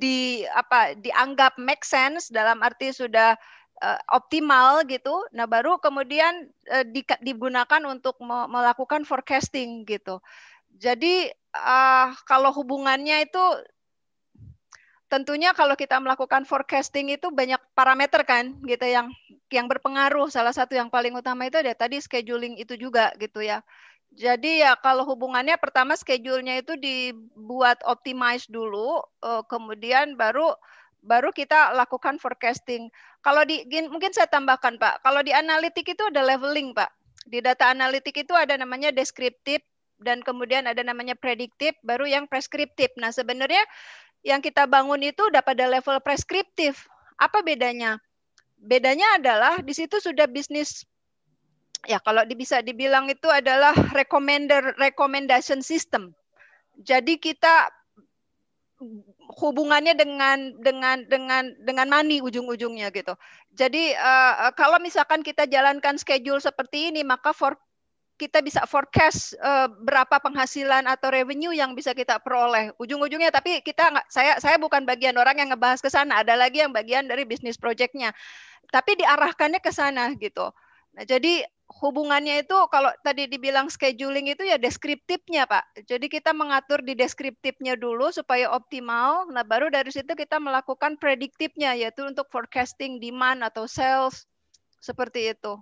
di apa dianggap make sense dalam arti sudah uh, optimal gitu. Nah, baru kemudian uh, eh, di, digunakan untuk me melakukan forecasting gitu. Jadi uh, kalau hubungannya itu tentunya kalau kita melakukan forecasting itu banyak parameter kan gitu yang yang berpengaruh. Salah satu yang paling utama itu ada tadi scheduling itu juga gitu ya. Jadi ya kalau hubungannya pertama schedule-nya itu dibuat optimize dulu, eh, kemudian baru baru kita lakukan forecasting. Kalau di mungkin saya tambahkan Pak, kalau di analitik itu ada leveling Pak. Di data analitik itu ada namanya deskriptif dan kemudian ada namanya prediktif, baru yang preskriptif. Nah, sebenarnya yang kita bangun itu udah pada level preskriptif. Apa bedanya? Bedanya adalah di situ sudah bisnis ya kalau bisa dibilang itu adalah recommender recommendation system. Jadi kita hubungannya dengan dengan dengan dengan money ujung-ujungnya gitu. Jadi uh, kalau misalkan kita jalankan schedule seperti ini maka for kita bisa forecast uh, berapa penghasilan atau revenue yang bisa kita peroleh ujung-ujungnya tapi kita nggak saya saya bukan bagian orang yang ngebahas ke sana ada lagi yang bagian dari bisnis projectnya tapi diarahkannya ke sana gitu nah jadi hubungannya itu kalau tadi dibilang scheduling itu ya deskriptifnya Pak. Jadi kita mengatur di deskriptifnya dulu supaya optimal. Nah, baru dari situ kita melakukan prediktifnya yaitu untuk forecasting demand atau sales seperti itu.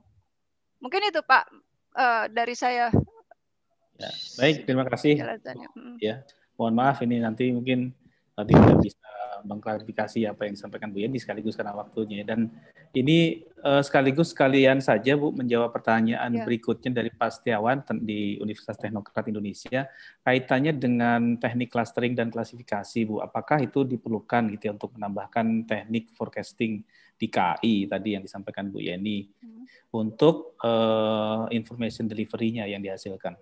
Mungkin itu Pak eh, dari saya. Ya, baik, terima kasih. Hmm. Ya, mohon maaf ini nanti mungkin nanti kita bisa mengklarifikasi apa yang disampaikan Bu Yeni sekaligus karena waktunya dan ini uh, sekaligus sekalian saja Bu menjawab pertanyaan ya. berikutnya dari Pak Setiawan di Universitas Teknokrat Indonesia kaitannya dengan teknik clustering dan klasifikasi Bu apakah itu diperlukan gitu ya untuk menambahkan teknik forecasting di KI tadi yang disampaikan Bu Yeni hmm. untuk uh, information delivery-nya yang dihasilkan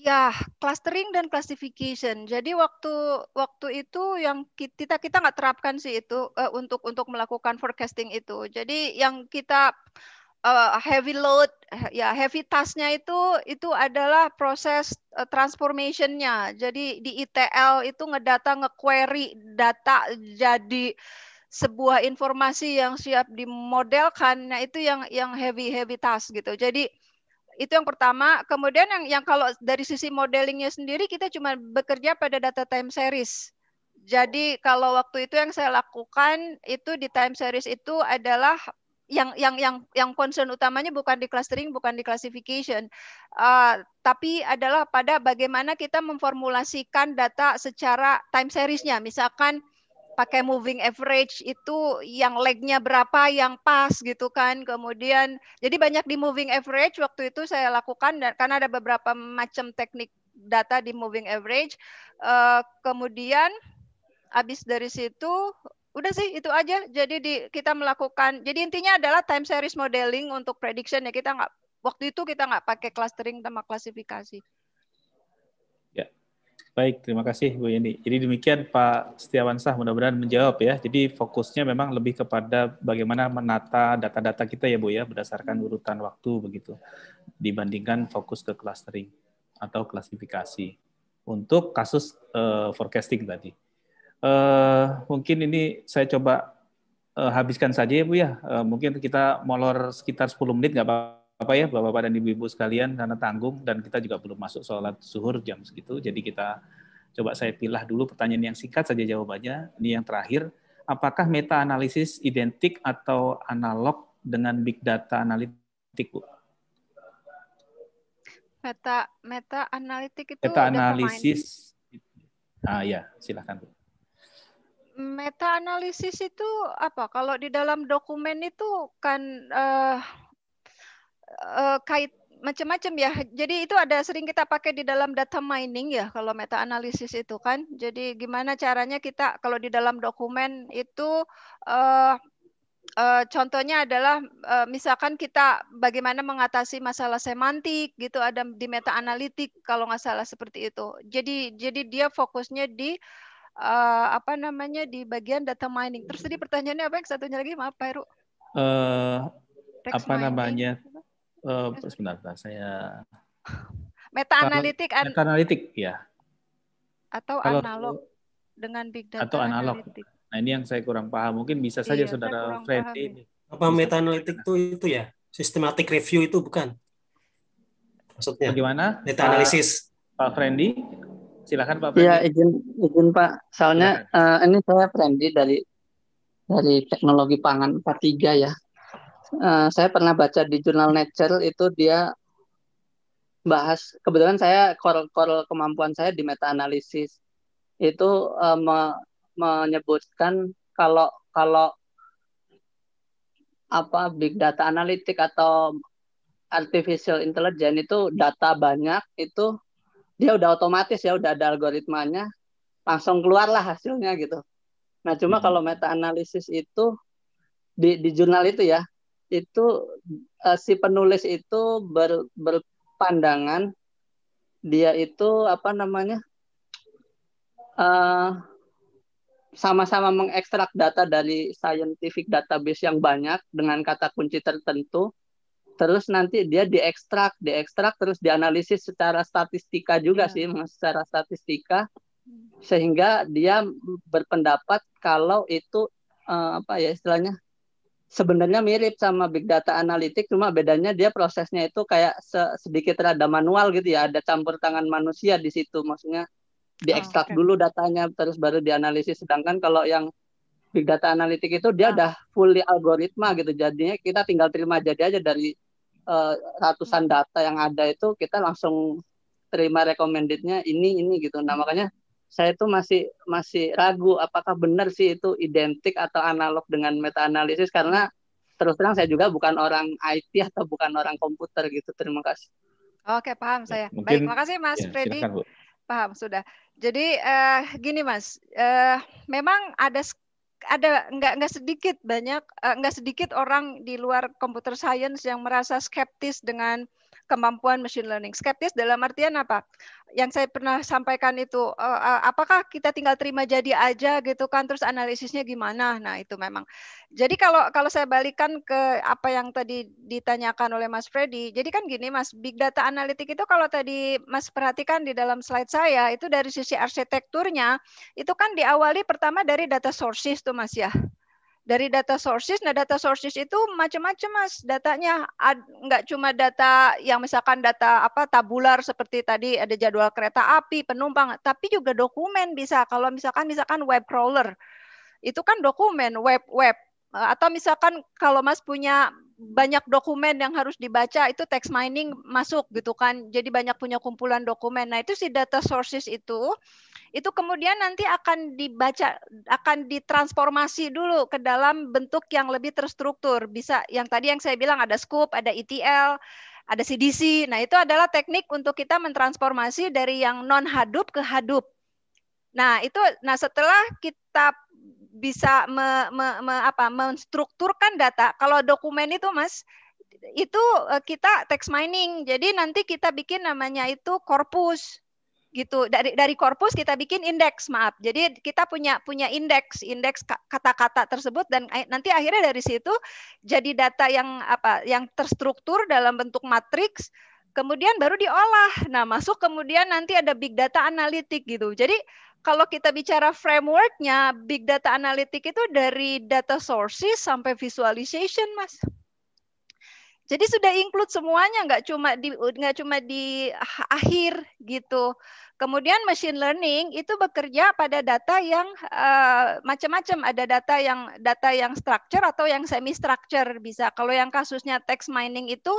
Ya, clustering dan classification. Jadi waktu waktu itu yang kita kita nggak terapkan sih itu uh, untuk untuk melakukan forecasting itu. Jadi yang kita uh, heavy load ya heavy tasknya itu itu adalah proses uh, transformationnya. Jadi di ITL itu ngedata ngequery data jadi sebuah informasi yang siap dimodelkan. Nah itu yang yang heavy heavy task gitu. Jadi itu yang pertama. Kemudian yang yang kalau dari sisi modelingnya sendiri kita cuma bekerja pada data time series. Jadi kalau waktu itu yang saya lakukan itu di time series itu adalah yang yang yang yang concern utamanya bukan di clustering, bukan di classification, uh, tapi adalah pada bagaimana kita memformulasikan data secara time seriesnya. Misalkan pakai moving average itu yang legnya berapa yang pas gitu kan kemudian jadi banyak di moving average waktu itu saya lakukan dan karena ada beberapa macam teknik data di moving average uh, kemudian habis dari situ udah sih itu aja jadi di kita melakukan jadi intinya adalah time series modeling untuk prediction ya kita nggak waktu itu kita nggak pakai clustering sama klasifikasi Baik, terima kasih Bu Yeni. Jadi demikian Pak Setiawan Sah mudah-mudahan menjawab ya. Jadi fokusnya memang lebih kepada bagaimana menata data-data kita ya Bu ya berdasarkan urutan waktu begitu dibandingkan fokus ke clustering atau klasifikasi untuk kasus uh, forecasting tadi. Uh, mungkin ini saya coba uh, habiskan saja ya Bu ya. Uh, mungkin kita molor sekitar 10 menit nggak apa-apa apa ya bapak-bapak dan ibu-ibu sekalian karena tanggung dan kita juga belum masuk sholat zuhur jam segitu jadi kita coba saya pilih dulu pertanyaan yang singkat saja jawabannya ini yang terakhir apakah meta analisis identik atau analog dengan big data analitik bu meta meta analitik itu meta analisis ah ya silahkan bu meta analisis itu apa kalau di dalam dokumen itu kan uh, uh, kait macam-macam ya. Jadi itu ada sering kita pakai di dalam data mining ya kalau meta analisis itu kan. Jadi gimana caranya kita kalau di dalam dokumen itu uh, uh, contohnya adalah uh, misalkan kita bagaimana mengatasi masalah semantik gitu ada di meta analitik kalau nggak salah seperti itu. Jadi jadi dia fokusnya di uh, apa namanya di bagian data mining. Terus tadi pertanyaannya apa yang satunya lagi maaf Pak Heru? Uh, apa mining. namanya Uh, sebentar, saya meta analitik an meta analitik ya atau Kalau, analog dengan big data atau analog analitik. nah ini yang saya kurang paham mungkin bisa saja iya, saudara Freddy ini apa meta analitik itu itu ya systematic review itu bukan maksudnya bagaimana meta analisis Pak, Pak Freddy silakan Pak iya, Freddy. ya izin izin Pak soalnya uh, ini saya Freddy dari dari teknologi pangan 43 ya Eh, saya pernah baca di jurnal Nature itu dia bahas kebetulan saya core core kemampuan saya di meta analisis itu uh, me menyebutkan kalau kalau apa big data analitik atau artificial intelligence itu data banyak itu dia udah otomatis ya udah ada algoritmanya langsung keluarlah hasilnya gitu. Nah cuma hmm. kalau meta analisis itu di di jurnal itu ya itu uh, si penulis itu ber, berpandangan dia itu apa namanya sama eh, sama-sama mengekstrak data dari scientific database yang banyak dengan kata kunci tertentu terus nanti dia diekstrak diekstrak terus dianalisis secara statistika juga ya. sih secara statistika sehingga dia berpendapat kalau itu uh, apa ya istilahnya sebenarnya mirip sama big data analitik cuma bedanya dia prosesnya itu kayak sedikit rada manual gitu ya ada campur tangan manusia di situ maksudnya diekstrak oh, okay. dulu datanya terus baru dianalisis sedangkan kalau yang big data analitik itu dia ah. udah fully algoritma gitu jadinya kita tinggal terima jadi aja dari uh, ratusan hmm. data yang ada itu kita langsung terima recommendednya ini ini gitu nah makanya saya itu masih masih ragu apakah benar sih itu identik atau analog dengan meta analisis karena terus terang saya juga bukan orang IT atau bukan orang komputer gitu. Terima kasih. Oke, paham saya. mungkin, Baik, makasih Mas ya, Freddy. Silakan, Paham sudah. Jadi uh, gini Mas, uh, memang ada ada nggak nggak sedikit banyak uh, nggak sedikit orang di luar komputer science yang merasa skeptis dengan kemampuan machine learning. Skeptis dalam artian apa? Yang saya pernah sampaikan itu, eh, eh, apakah kita tinggal terima jadi aja gitu kan, terus analisisnya gimana? Nah itu memang. Jadi kalau kalau saya balikan ke apa yang tadi ditanyakan oleh Mas Freddy, jadi kan gini Mas, big data analitik itu kalau tadi Mas perhatikan di dalam slide saya itu dari sisi arsitekturnya itu kan diawali pertama dari data sources tuh Mas ya dari data sources. Nah, data sources itu macam-macam Mas datanya. Ad, nggak cuma data yang misalkan data apa tabular seperti tadi ada jadwal kereta api, penumpang, tapi juga dokumen bisa. Kalau misalkan misalkan web crawler itu kan dokumen web web atau misalkan kalau Mas punya banyak dokumen yang harus dibaca itu text mining masuk gitu kan. Jadi banyak punya kumpulan dokumen. Nah, itu si data sources itu itu kemudian nanti akan dibaca akan ditransformasi dulu ke dalam bentuk yang lebih terstruktur. Bisa yang tadi yang saya bilang ada scoop, ada ETL, ada CDC. Nah, itu adalah teknik untuk kita mentransformasi dari yang non hadup ke hadup. Nah, itu nah setelah kita bisa me, me, me, apa, menstrukturkan data. Kalau dokumen itu, Mas, itu eh, kita text mining. Jadi nanti kita bikin namanya itu korpus gitu dari dari korpus kita bikin indeks maaf jadi kita punya punya indeks indeks kata-kata tersebut dan nanti akhirnya dari situ jadi data yang apa yang terstruktur dalam bentuk matriks kemudian baru diolah nah masuk kemudian nanti ada big data analitik gitu jadi kalau kita bicara frameworknya big data analitik itu dari data sources sampai visualization mas jadi sudah include semuanya, nggak cuma di nggak cuma di ah, akhir gitu. Kemudian machine learning itu bekerja pada data yang uh, macam-macam. Ada data yang data yang structure atau yang semi structure bisa. Kalau yang kasusnya text mining itu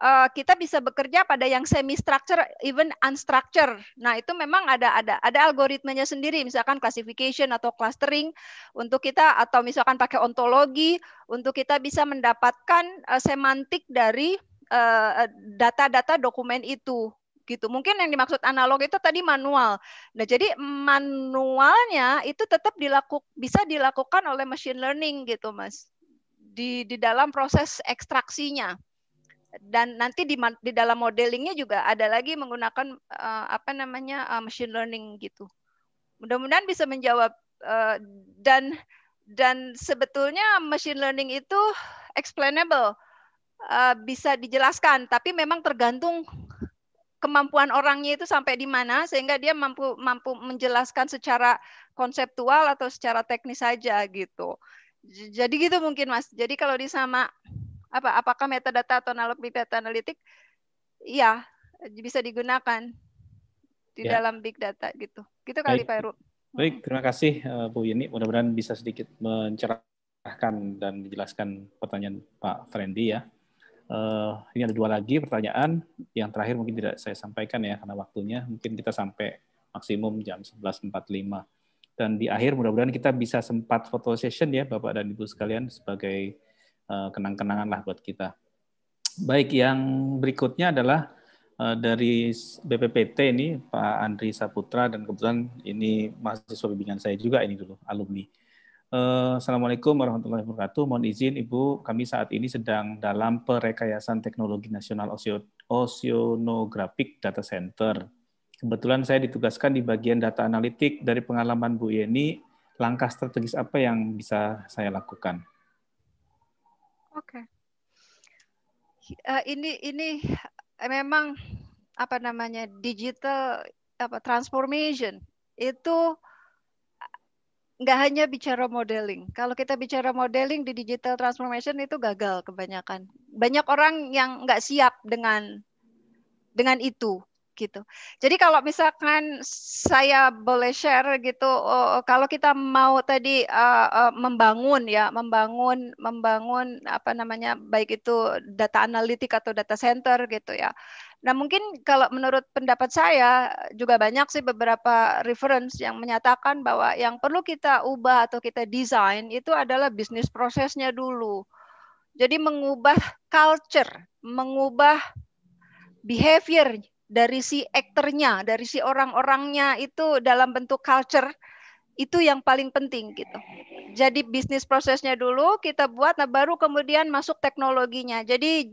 uh, kita bisa bekerja pada yang semi structure even unstructured. Nah, itu memang ada ada ada algoritmenya sendiri misalkan classification atau clustering untuk kita atau misalkan pakai ontologi untuk kita bisa mendapatkan uh, semantik dari eh, data-data uh, dokumen itu gitu. Mungkin yang dimaksud analog itu tadi manual. Nah, jadi manualnya itu tetap dilaku, bisa dilakukan oleh machine learning gitu, Mas. Di di dalam proses ekstraksinya dan nanti di, di dalam modelingnya juga ada lagi menggunakan uh, apa namanya uh, machine learning gitu. Mudah-mudahan bisa menjawab uh, dan dan sebetulnya machine learning itu explainable uh, bisa dijelaskan, tapi memang tergantung kemampuan orangnya itu sampai di mana sehingga dia mampu mampu menjelaskan secara konseptual atau secara teknis saja gitu. Jadi gitu mungkin Mas. Jadi kalau disama apa apakah metadata atau analog big data analitik ya bisa digunakan di ya. dalam big data gitu. Gitu kali Baik. Pak Heru. Baik, hmm. terima kasih eh, Bu Yeni. Mudah-mudahan bisa sedikit mencerahkan dan menjelaskan pertanyaan Pak Ferendi ya. Uh, ini ada dua lagi pertanyaan. Yang terakhir mungkin tidak saya sampaikan ya karena waktunya. Mungkin kita sampai maksimum jam 11.45. Dan di akhir mudah-mudahan kita bisa sempat foto session ya Bapak dan Ibu sekalian sebagai Eh, kenang-kenangan lah buat kita. Baik, yang berikutnya adalah eh, dari BPPT ini Pak Andri Saputra dan kebetulan ini mahasiswa bimbingan saya juga ini dulu alumni. Eh, Assalamualaikum warahmatullahi wabarakatuh. Mohon izin Ibu, kami saat ini sedang dalam perekayasan teknologi nasional oceanographic data center. Kebetulan saya ditugaskan di bagian data analitik dari pengalaman Bu Yeni, langkah strategis apa yang bisa saya lakukan? Oke. Okay. Uh, eh, ini ini eh, memang apa namanya digital apa transformation itu nggak hanya bicara modeling. Kalau kita bicara modeling di digital transformation itu gagal kebanyakan. Banyak orang yang nggak siap dengan dengan itu gitu. Jadi kalau misalkan saya boleh share gitu, uh, kalau kita mau tadi uh, uh, membangun ya, membangun, membangun apa namanya, baik itu data analitik atau data center gitu ya. Nah mungkin kalau menurut pendapat saya juga banyak sih beberapa reference yang menyatakan bahwa yang perlu kita ubah atau kita desain itu adalah bisnis prosesnya dulu. Jadi mengubah culture, mengubah behavior dari si aktornya, dari si orang-orangnya itu dalam bentuk culture itu yang paling penting gitu. Jadi bisnis prosesnya dulu kita buat, nah baru kemudian masuk teknologinya. Jadi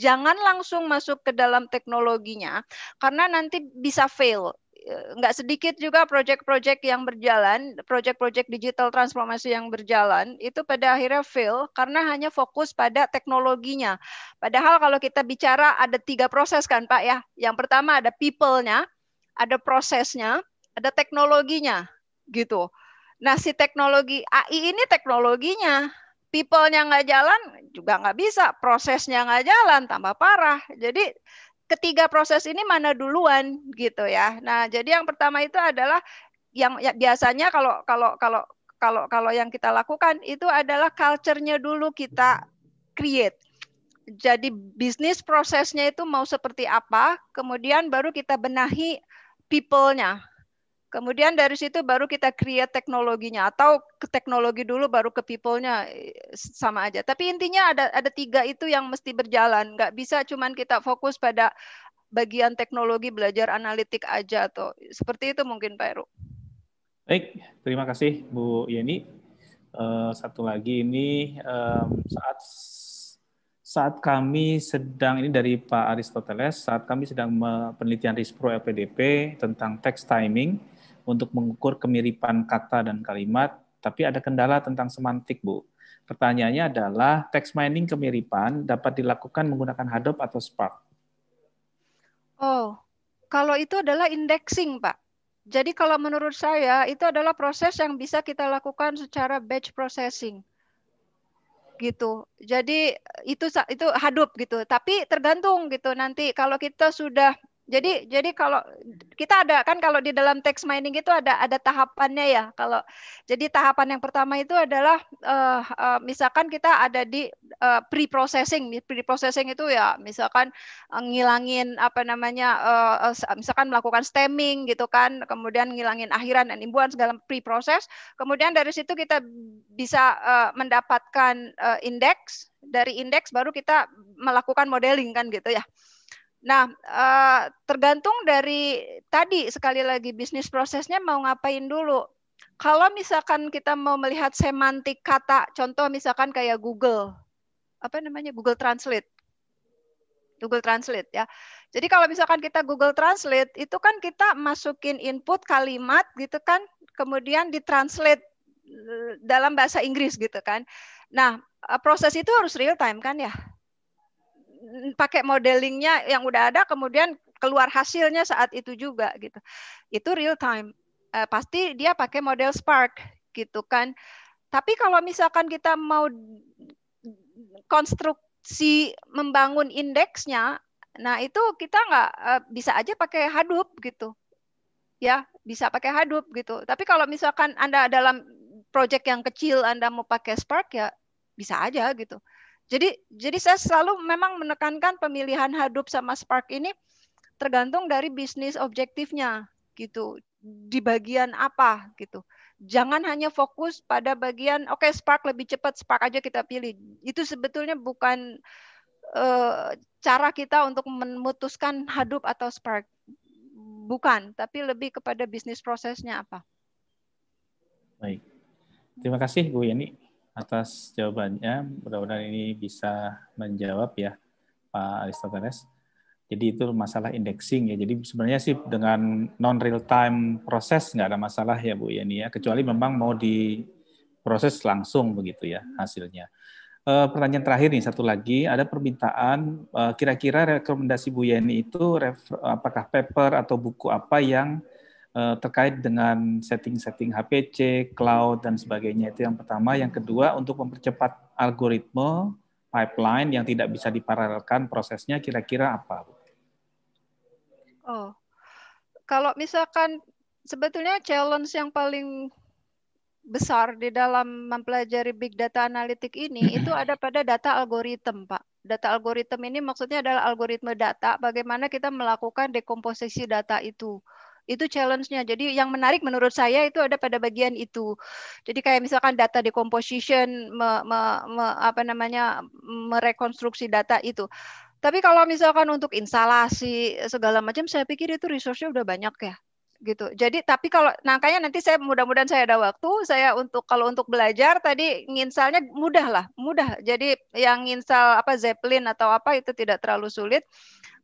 jangan langsung masuk ke dalam teknologinya karena nanti bisa fail. Eh, nggak sedikit juga proyek-proyek yang berjalan, proyek-proyek digital transformasi yang berjalan itu pada akhirnya fail karena hanya fokus pada teknologinya. Padahal kalau kita bicara ada tiga proses kan Pak ya. Yang pertama ada people-nya, ada prosesnya, ada teknologinya gitu. Nah si teknologi AI ini teknologinya, people-nya nggak jalan juga nggak bisa, prosesnya nggak jalan tambah parah. Jadi ketiga proses ini mana duluan gitu ya. Nah, jadi yang pertama itu adalah yang ya, biasanya kalau kalau kalau kalau kalau yang kita lakukan itu adalah culture-nya dulu kita create. Jadi bisnis prosesnya itu mau seperti apa, kemudian baru kita benahi people-nya Kemudian dari situ baru kita create teknologinya atau ke teknologi dulu baru ke people-nya sama aja. Tapi intinya ada ada tiga itu yang mesti berjalan. Nggak bisa cuman kita fokus pada bagian teknologi belajar analitik aja atau seperti itu mungkin Pak Eru. Baik, terima kasih Bu Yeni. Uh, satu lagi ini um, saat saat kami sedang ini dari Pak Aristoteles saat kami sedang penelitian RISPRO LPDP tentang text timing untuk mengukur kemiripan kata dan kalimat, tapi ada kendala tentang semantik, Bu. Pertanyaannya adalah text mining kemiripan dapat dilakukan menggunakan Hadoop atau Spark? Oh, kalau itu adalah indexing, Pak. Jadi kalau menurut saya itu adalah proses yang bisa kita lakukan secara batch processing. Gitu. Jadi itu itu Hadoop gitu. Tapi tergantung gitu nanti kalau kita sudah jadi jadi kalau kita ada kan kalau di dalam teks mining itu ada ada tahapannya ya. Kalau jadi tahapan yang pertama itu adalah uh, uh, misalkan kita ada di uh, pre-processing. Pre-processing itu ya misalkan ngilangin apa namanya uh, misalkan melakukan stemming gitu kan, kemudian ngilangin akhiran dan imbuhan segala pre-process. Kemudian dari situ kita bisa uh, mendapatkan uh, indeks dari indeks baru kita melakukan modeling kan gitu ya. Nah, uh, tergantung dari tadi sekali lagi bisnis prosesnya mau ngapain dulu. Kalau misalkan kita mau melihat semantik kata, contoh misalkan kayak Google, apa namanya Google Translate. Google Translate ya. Jadi kalau misalkan kita Google Translate itu kan kita masukin input kalimat gitu kan, kemudian ditranslate eh, dalam bahasa Inggris gitu kan. Nah, eh, proses itu harus real time kan ya Mm, pakai modelingnya yang udah ada kemudian keluar hasilnya saat itu juga gitu. Itu real time. Eh, pasti dia pakai model Spark gitu kan. Tapi kalau misalkan kita mau konstruksi membangun indeksnya, nah itu kita nggak uh, bisa aja pakai Hadoop gitu. Ya, bisa pakai Hadoop gitu. Tapi kalau misalkan Anda dalam project yang kecil Anda mau pakai Spark ya bisa aja gitu. Jadi jadi saya selalu memang menekankan pemilihan Hadoop sama Spark ini tergantung dari bisnis objektifnya gitu. Di bagian apa gitu. Jangan hanya fokus pada bagian oke okay, Spark lebih cepat, Spark aja kita pilih. Itu sebetulnya bukan uh, cara kita untuk memutuskan Hadoop atau Spark. Bukan, tapi lebih kepada bisnis prosesnya apa. Baik. Terima kasih Bu Yani atas jawabannya. Mudah-mudahan ini bisa menjawab ya Pak Aristoteles. Jadi itu masalah indexing ya. Jadi sebenarnya sih dengan non real time proses nggak ada masalah ya Bu Yani ya. Kecuali memang mau diproses langsung begitu ya hasilnya. E, pertanyaan terakhir nih satu lagi ada permintaan eh, kira-kira e, rekomendasi Bu Yani itu apakah paper atau buku apa yang uh, terkait dengan setting-setting HPC, cloud dan sebagainya itu yang pertama. Yang kedua untuk mempercepat algoritme pipeline yang tidak bisa diparalelkan prosesnya kira-kira apa? Oh, kalau misalkan sebetulnya challenge yang paling besar di dalam mempelajari big data analitik ini itu ada pada data algoritm, Pak. Data algoritm ini maksudnya adalah algoritma data, bagaimana kita melakukan dekomposisi data itu itu challenge-nya. Jadi yang menarik menurut saya itu ada pada bagian itu. Jadi kayak misalkan data decomposition, me, me, me, apa namanya merekonstruksi data itu. Tapi kalau misalkan untuk instalasi segala macam, saya pikir itu resource-nya udah banyak ya gitu. Jadi tapi kalau nangkanya nanti saya mudah-mudahan saya ada waktu saya untuk kalau untuk belajar tadi nginsalnya mudah lah, mudah. Jadi yang nginsal apa Zeppelin atau apa itu tidak terlalu sulit.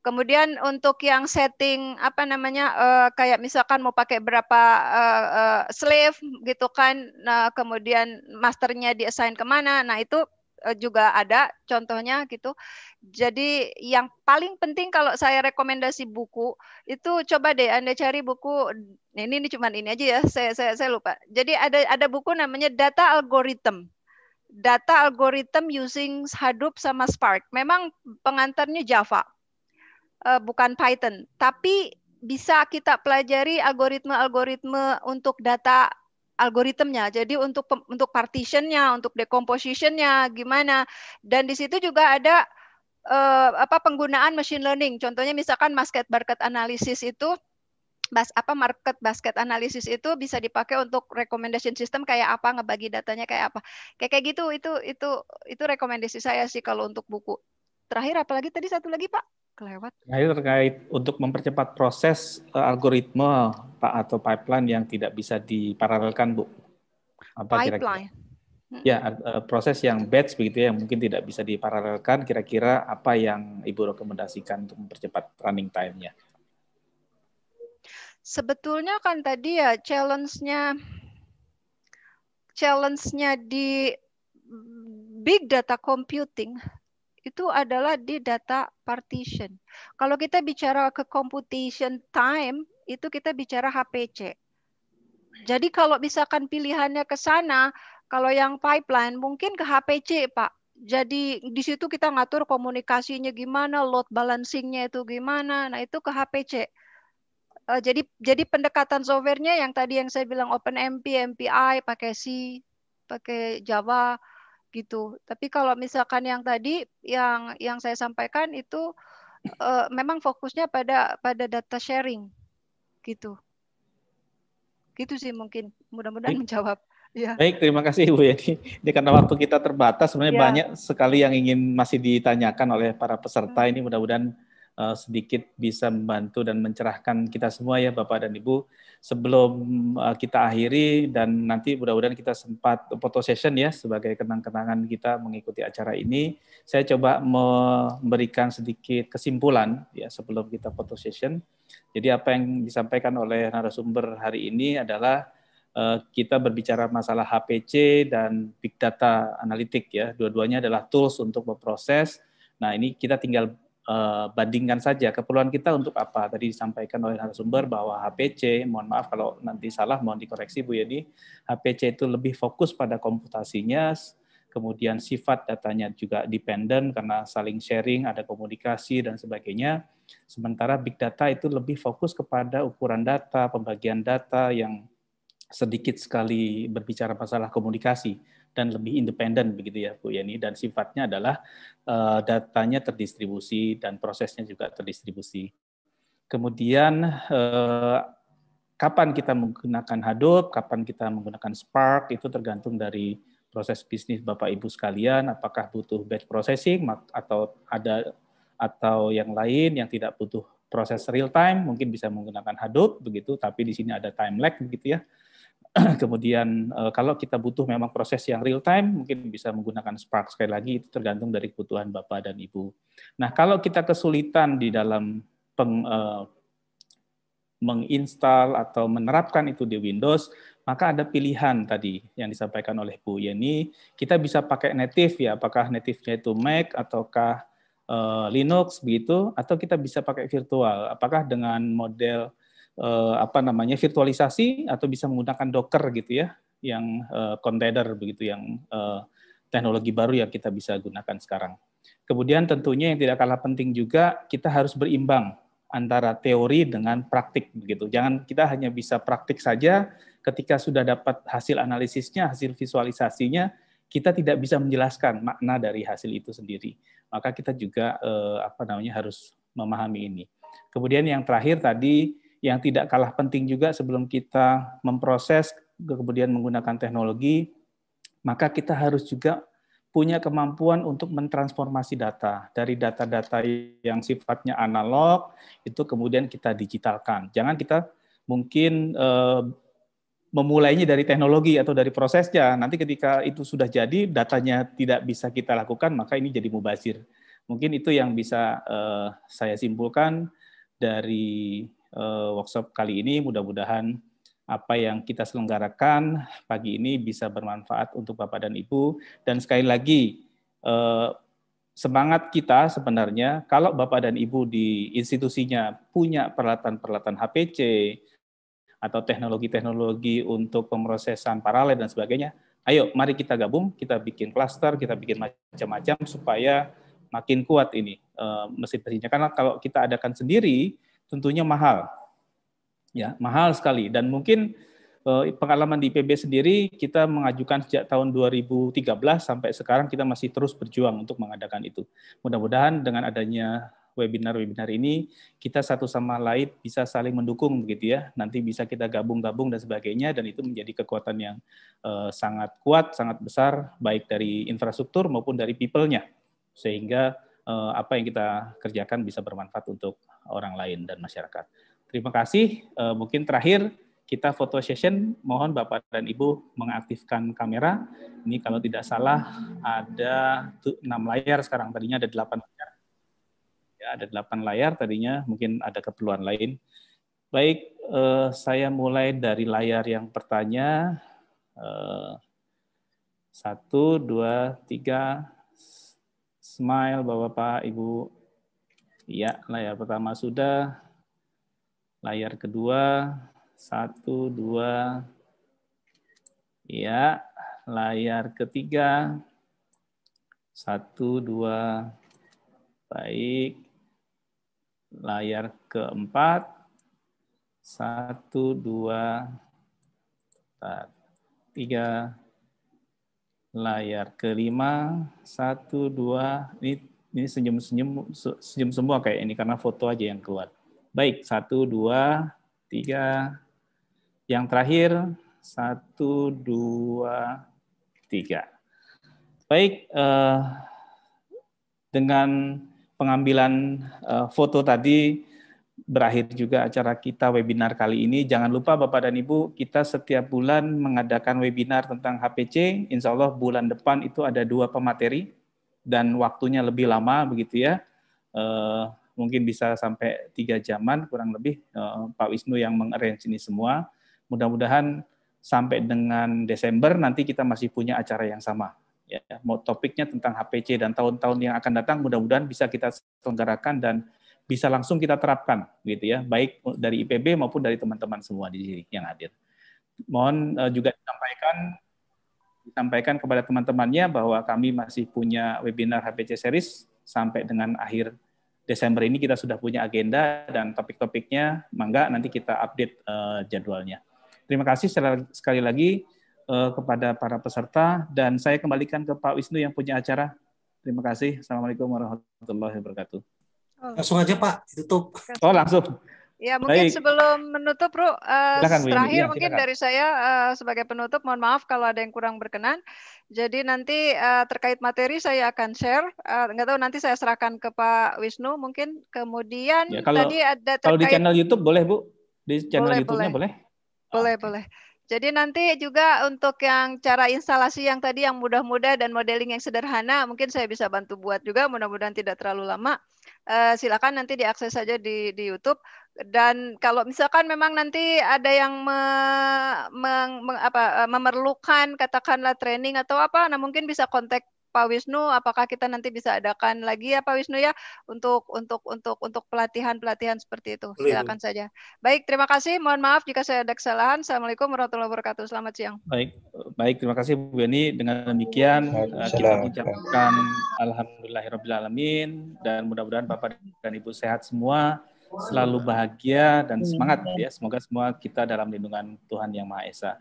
Kemudian untuk yang setting apa namanya uh, kayak misalkan mau pakai berapa uh, uh, slave gitu kan, nah, kemudian masternya diassign kemana, nah itu uh, juga ada contohnya gitu. Jadi yang paling penting kalau saya rekomendasi buku itu coba deh Anda cari buku ini ini cuman ini aja ya, saya saya saya lupa. Jadi ada ada buku namanya Data Algorithm data algorithm using Hadoop sama Spark. Memang pengantarnya Java uh, bukan Python, tapi bisa kita pelajari algoritma-algoritma untuk data algoritmnya. Jadi untuk untuk partitionnya, untuk decompositionnya gimana. Dan di situ juga ada uh, apa penggunaan machine learning. Contohnya misalkan market basket analysis itu bas apa market basket analysis itu bisa dipakai untuk recommendation system kayak apa ngebagi datanya kayak apa kayak kayak gitu itu itu itu rekomendasi saya sih kalau untuk buku terakhir apalagi tadi satu lagi pak kelewat. Nah, ini terkait untuk mempercepat proses uh, eh, algoritma Pak atau pipeline yang tidak bisa diparalelkan, Bu. Apa pipeline. Kira hmm. -kira? Ya, eh, eh, proses yang batch begitu ya, yang mungkin tidak bisa diparalelkan, kira-kira apa yang Ibu rekomendasikan untuk mempercepat running time-nya? Sebetulnya kan tadi ya challenge-nya challenge-nya di mm, big data computing itu adalah di data partition. Kalau kita bicara ke computation time, itu kita bicara HPC. Jadi kalau misalkan pilihannya ke sana, kalau yang pipeline mungkin ke HPC, Pak. Jadi di situ kita ngatur komunikasinya gimana, load balancingnya itu gimana. Nah, itu ke HPC eh, jadi jadi pendekatan softwarenya yang tadi yang saya bilang OpenMP, MPI, pakai C, pakai Java, gitu. Tapi kalau misalkan yang tadi yang yang saya sampaikan itu uh, memang fokusnya pada pada data sharing gitu. Gitu sih mungkin. Mudah-mudahan menjawab. Ya. Baik, terima kasih Bu Yeni. Ya. Ini karena waktu kita terbatas, sebenarnya ya. banyak sekali yang ingin masih ditanyakan oleh para peserta. Hmm. Ini mudah-mudahan uh, sedikit bisa membantu dan mencerahkan kita semua ya Bapak dan Ibu. Sebelum uh, kita akhiri dan nanti mudah-mudahan kita sempat foto session ya sebagai kenang-kenangan kita mengikuti acara ini, saya coba memberikan sedikit kesimpulan ya sebelum kita foto session. Jadi apa yang disampaikan oleh narasumber hari ini adalah eh, kita berbicara masalah HPC dan big data analitik ya. Dua-duanya adalah tools untuk memproses. Nah, ini kita tinggal Eh, bandingkan saja keperluan kita untuk apa. Tadi disampaikan oleh narasumber bahwa HPC, mohon maaf kalau nanti salah, mohon dikoreksi Bu Yeni HPC itu lebih fokus pada komputasinya, kemudian sifat datanya juga dependent karena saling sharing, ada komunikasi dan sebagainya. Sementara big data itu lebih fokus kepada ukuran data, pembagian data yang sedikit sekali berbicara masalah komunikasi dan lebih independen begitu ya Bu Yeni dan sifatnya adalah uh, datanya terdistribusi dan prosesnya juga terdistribusi. Kemudian uh, kapan kita menggunakan Hadoop, kapan kita menggunakan Spark itu tergantung dari proses bisnis Bapak Ibu sekalian, apakah butuh batch processing atau ada atau yang lain yang tidak butuh proses real time mungkin bisa menggunakan Hadoop begitu tapi di sini ada time lag begitu ya Kemudian eh, kalau kita butuh memang proses yang real time, mungkin bisa menggunakan Spark sekali lagi, itu tergantung dari kebutuhan Bapak dan Ibu. Nah, kalau kita kesulitan di dalam peng, uh, menginstal atau menerapkan itu di Windows, maka ada pilihan tadi yang disampaikan oleh Bu Yeni, kita bisa pakai native ya, apakah native-nya itu Mac ataukah uh, Linux begitu, atau kita bisa pakai virtual, apakah dengan model eh, apa namanya virtualisasi atau bisa menggunakan Docker gitu ya, yang eh, container begitu yang eh, teknologi baru yang kita bisa gunakan sekarang. Kemudian tentunya yang tidak kalah penting juga kita harus berimbang antara teori dengan praktik begitu. Jangan kita hanya bisa praktik saja ketika sudah dapat hasil analisisnya, hasil visualisasinya, kita tidak bisa menjelaskan makna dari hasil itu sendiri. Maka kita juga eh, apa namanya harus memahami ini. Kemudian yang terakhir tadi yang tidak kalah penting juga sebelum kita memproses kemudian menggunakan teknologi, maka kita harus juga punya kemampuan untuk mentransformasi data dari data-data yang sifatnya analog itu kemudian kita digitalkan. Jangan kita mungkin eh, memulainya dari teknologi atau dari prosesnya. Nanti ketika itu sudah jadi datanya tidak bisa kita lakukan, maka ini jadi mubazir. Mungkin itu yang bisa eh, saya simpulkan dari Eh, workshop kali ini. Mudah-mudahan apa yang kita selenggarakan pagi ini bisa bermanfaat untuk Bapak dan Ibu. Dan sekali lagi, eh, semangat kita sebenarnya kalau Bapak dan Ibu di institusinya punya peralatan-peralatan HPC atau teknologi-teknologi untuk pemrosesan paralel dan sebagainya, ayo mari kita gabung, kita bikin klaster, kita bikin macam-macam supaya makin kuat ini eh, mesin-mesinnya. Karena kalau kita adakan sendiri, tentunya mahal. Ya, mahal sekali dan mungkin eh, pengalaman di IPB sendiri kita mengajukan sejak tahun 2013 sampai sekarang kita masih terus berjuang untuk mengadakan itu. Mudah-mudahan dengan adanya webinar-webinar ini kita satu sama lain bisa saling mendukung begitu ya. Nanti bisa kita gabung-gabung dan sebagainya dan itu menjadi kekuatan yang uh, sangat kuat, sangat besar baik dari infrastruktur maupun dari people-nya. Sehingga Eh, apa yang kita kerjakan bisa bermanfaat untuk orang lain dan masyarakat. Terima kasih. Eh, mungkin terakhir kita foto session, mohon Bapak dan Ibu mengaktifkan kamera. Ini kalau tidak salah ada 6 layar sekarang, tadinya ada 8 layar. Ya, ada 8 layar tadinya, mungkin ada keperluan lain. Baik, eh, saya mulai dari layar yang bertanya. satu, dua, tiga, Smile, Bapak, Ibu. Iya, layar pertama sudah. Layar kedua, satu, dua. Iya, layar ketiga, satu, dua. Baik. Layar keempat, satu, dua, tiga, layar kelima satu dua ini ini senyum senyum senyum semua kayak ini karena foto aja yang keluar baik satu dua tiga yang terakhir satu dua tiga baik eh, dengan pengambilan eh, foto tadi berakhir juga acara kita webinar kali ini. Jangan lupa Bapak dan Ibu, kita setiap bulan mengadakan webinar tentang HPC. Insya Allah bulan depan itu ada dua pemateri dan waktunya lebih lama begitu ya. E, mungkin bisa sampai tiga jaman kurang lebih e, Pak Wisnu yang mengarrange ini semua. Mudah-mudahan sampai dengan Desember nanti kita masih punya acara yang sama. Ya, mau topiknya tentang HPC dan tahun-tahun yang akan datang mudah-mudahan bisa kita selenggarakan dan bisa langsung kita terapkan gitu ya baik dari IPB maupun dari teman-teman semua di sini yang hadir. Mohon eh, juga disampaikan disampaikan kepada teman-temannya bahwa kami masih punya webinar HPC series sampai dengan akhir Desember ini kita sudah punya agenda dan topik-topiknya mangga nanti kita update eh, jadwalnya. Terima kasih sekali lagi eh, kepada para peserta dan saya kembalikan ke Pak Wisnu yang punya acara. Terima kasih. Assalamualaikum warahmatullahi wabarakatuh. Oh. Langsung aja Pak, ditutup. Oh langsung. Ya mungkin Baik. sebelum menutup, Bro, uh, silakan, terakhir ya, mungkin dari saya uh, sebagai penutup, mohon maaf kalau ada yang kurang berkenan. Jadi nanti uh, terkait materi saya akan share. Uh, nggak tahu nanti saya serahkan ke Pak Wisnu mungkin. Kemudian ya, kalau, tadi ada terkait. Kalau di channel YouTube boleh Bu, di channel YouTube-nya boleh. Boleh boleh. Oh, boleh. Jadi nanti juga untuk yang cara instalasi yang tadi yang mudah-mudah dan modeling yang sederhana, mungkin saya bisa bantu buat juga, mudah-mudahan tidak terlalu lama uh, silakan nanti diakses saja di di YouTube dan kalau misalkan memang nanti ada yang me, me, me, apa, eh, memerlukan katakanlah training atau apa, nah mungkin bisa kontak Pak Wisnu, apakah kita nanti bisa adakan lagi ya Pak Wisnu ya untuk untuk untuk untuk pelatihan-pelatihan seperti itu. Silakan ya. saja. Baik, terima kasih. Mohon maaf jika saya ada kesalahan. Assalamualaikum warahmatullahi wabarakatuh. Selamat siang. Baik, baik. Terima kasih Bu Yeni. Dengan demikian eh, kita ucapkan alhamdulillahirobbilalamin dan mudah-mudahan Bapak dan Ibu sehat semua selalu bahagia dan semangat ya. Semoga semua kita dalam lindungan Tuhan Yang Maha Esa.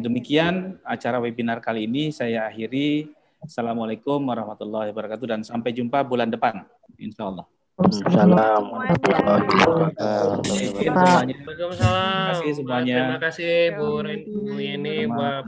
Demikian acara webinar kali ini saya akhiri. Assalamualaikum warahmatullahi wabarakatuh dan sampai jumpa bulan depan, insya Allah. warahmatullahi wabarakatuh. Terima kasih semuanya. Terima kasih Bu Rini, Bu Yeni,